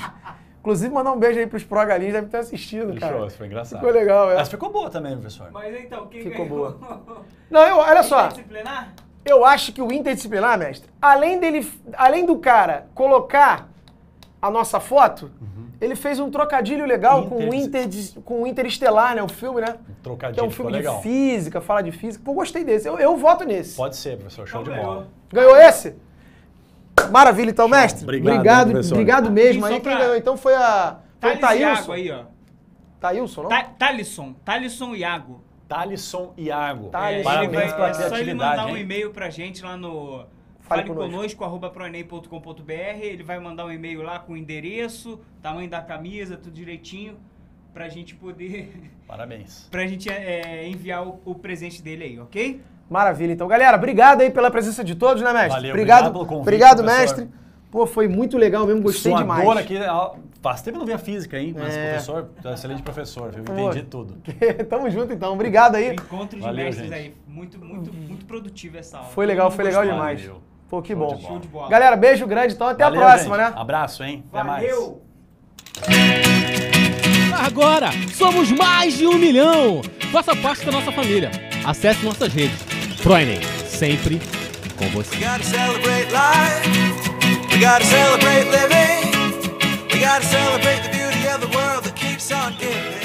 Inclusive, mandar um beijo aí pros pró-galinhos, deve ter assistido, cara. Show, foi engraçado. Ficou legal, é. Mas ficou boa também, professor. Mas então, quem Ficou ganhou? boa. Não, eu, olha só. Interdisciplinar? Eu acho que o interdisciplinar, mestre, além dele, além do cara colocar a nossa foto, uhum. ele fez um trocadilho legal Inter... com o Inter com o Interestelar, né? O filme, né? Um trocadilho, que é um filme de física, fala de física. Pô, gostei desse. Eu, eu voto nesse. Pode ser, professor. Show de bola. Ganhou esse? Maravilha, então, mestre. Obrigado, obrigado, obrigado ah, mesmo. Aí pra... quem ganhou então foi a foi Thales o Iago aí, ó. Thailson, não? Ta Thalisson, Thalisson Iago. Thalisson Iago. Thalisson, é, Parabéns pela é, é só ele mandar hein? um e-mail pra gente lá no Fale, Fale conosco, Ele vai mandar um e-mail lá com o endereço, tamanho da camisa, tudo direitinho, pra gente poder. Parabéns. pra gente é, é, enviar o, o presente dele aí, ok? Maravilha. Então, galera, obrigado aí pela presença de todos, né, mestre? Valeu, obrigado, obrigado pelo convite. Obrigado, mestre. Pô, foi muito legal mesmo, gostei Sua demais. Agora aqui, faz tempo não via física, hein? Mas é. professor, é excelente professor, eu entendi tudo. Tamo junto então, obrigado aí. Encontro de Valeu, mestres gente. aí, muito, muito, muito produtivo essa aula. Foi legal, foi legal demais. Valeu. Pô, que bom. Show de bola. Galera, beijo grande, então até Valeu, a próxima, gente. né? Abraço, hein? Até Valeu. mais. Agora, somos mais de um milhão. Faça parte da nossa família. Acesse nossas redes. Proenem, sempre com você. We gotta celebrate life. We gotta celebrate living. We gotta celebrate the beauty of the world that keeps on giving.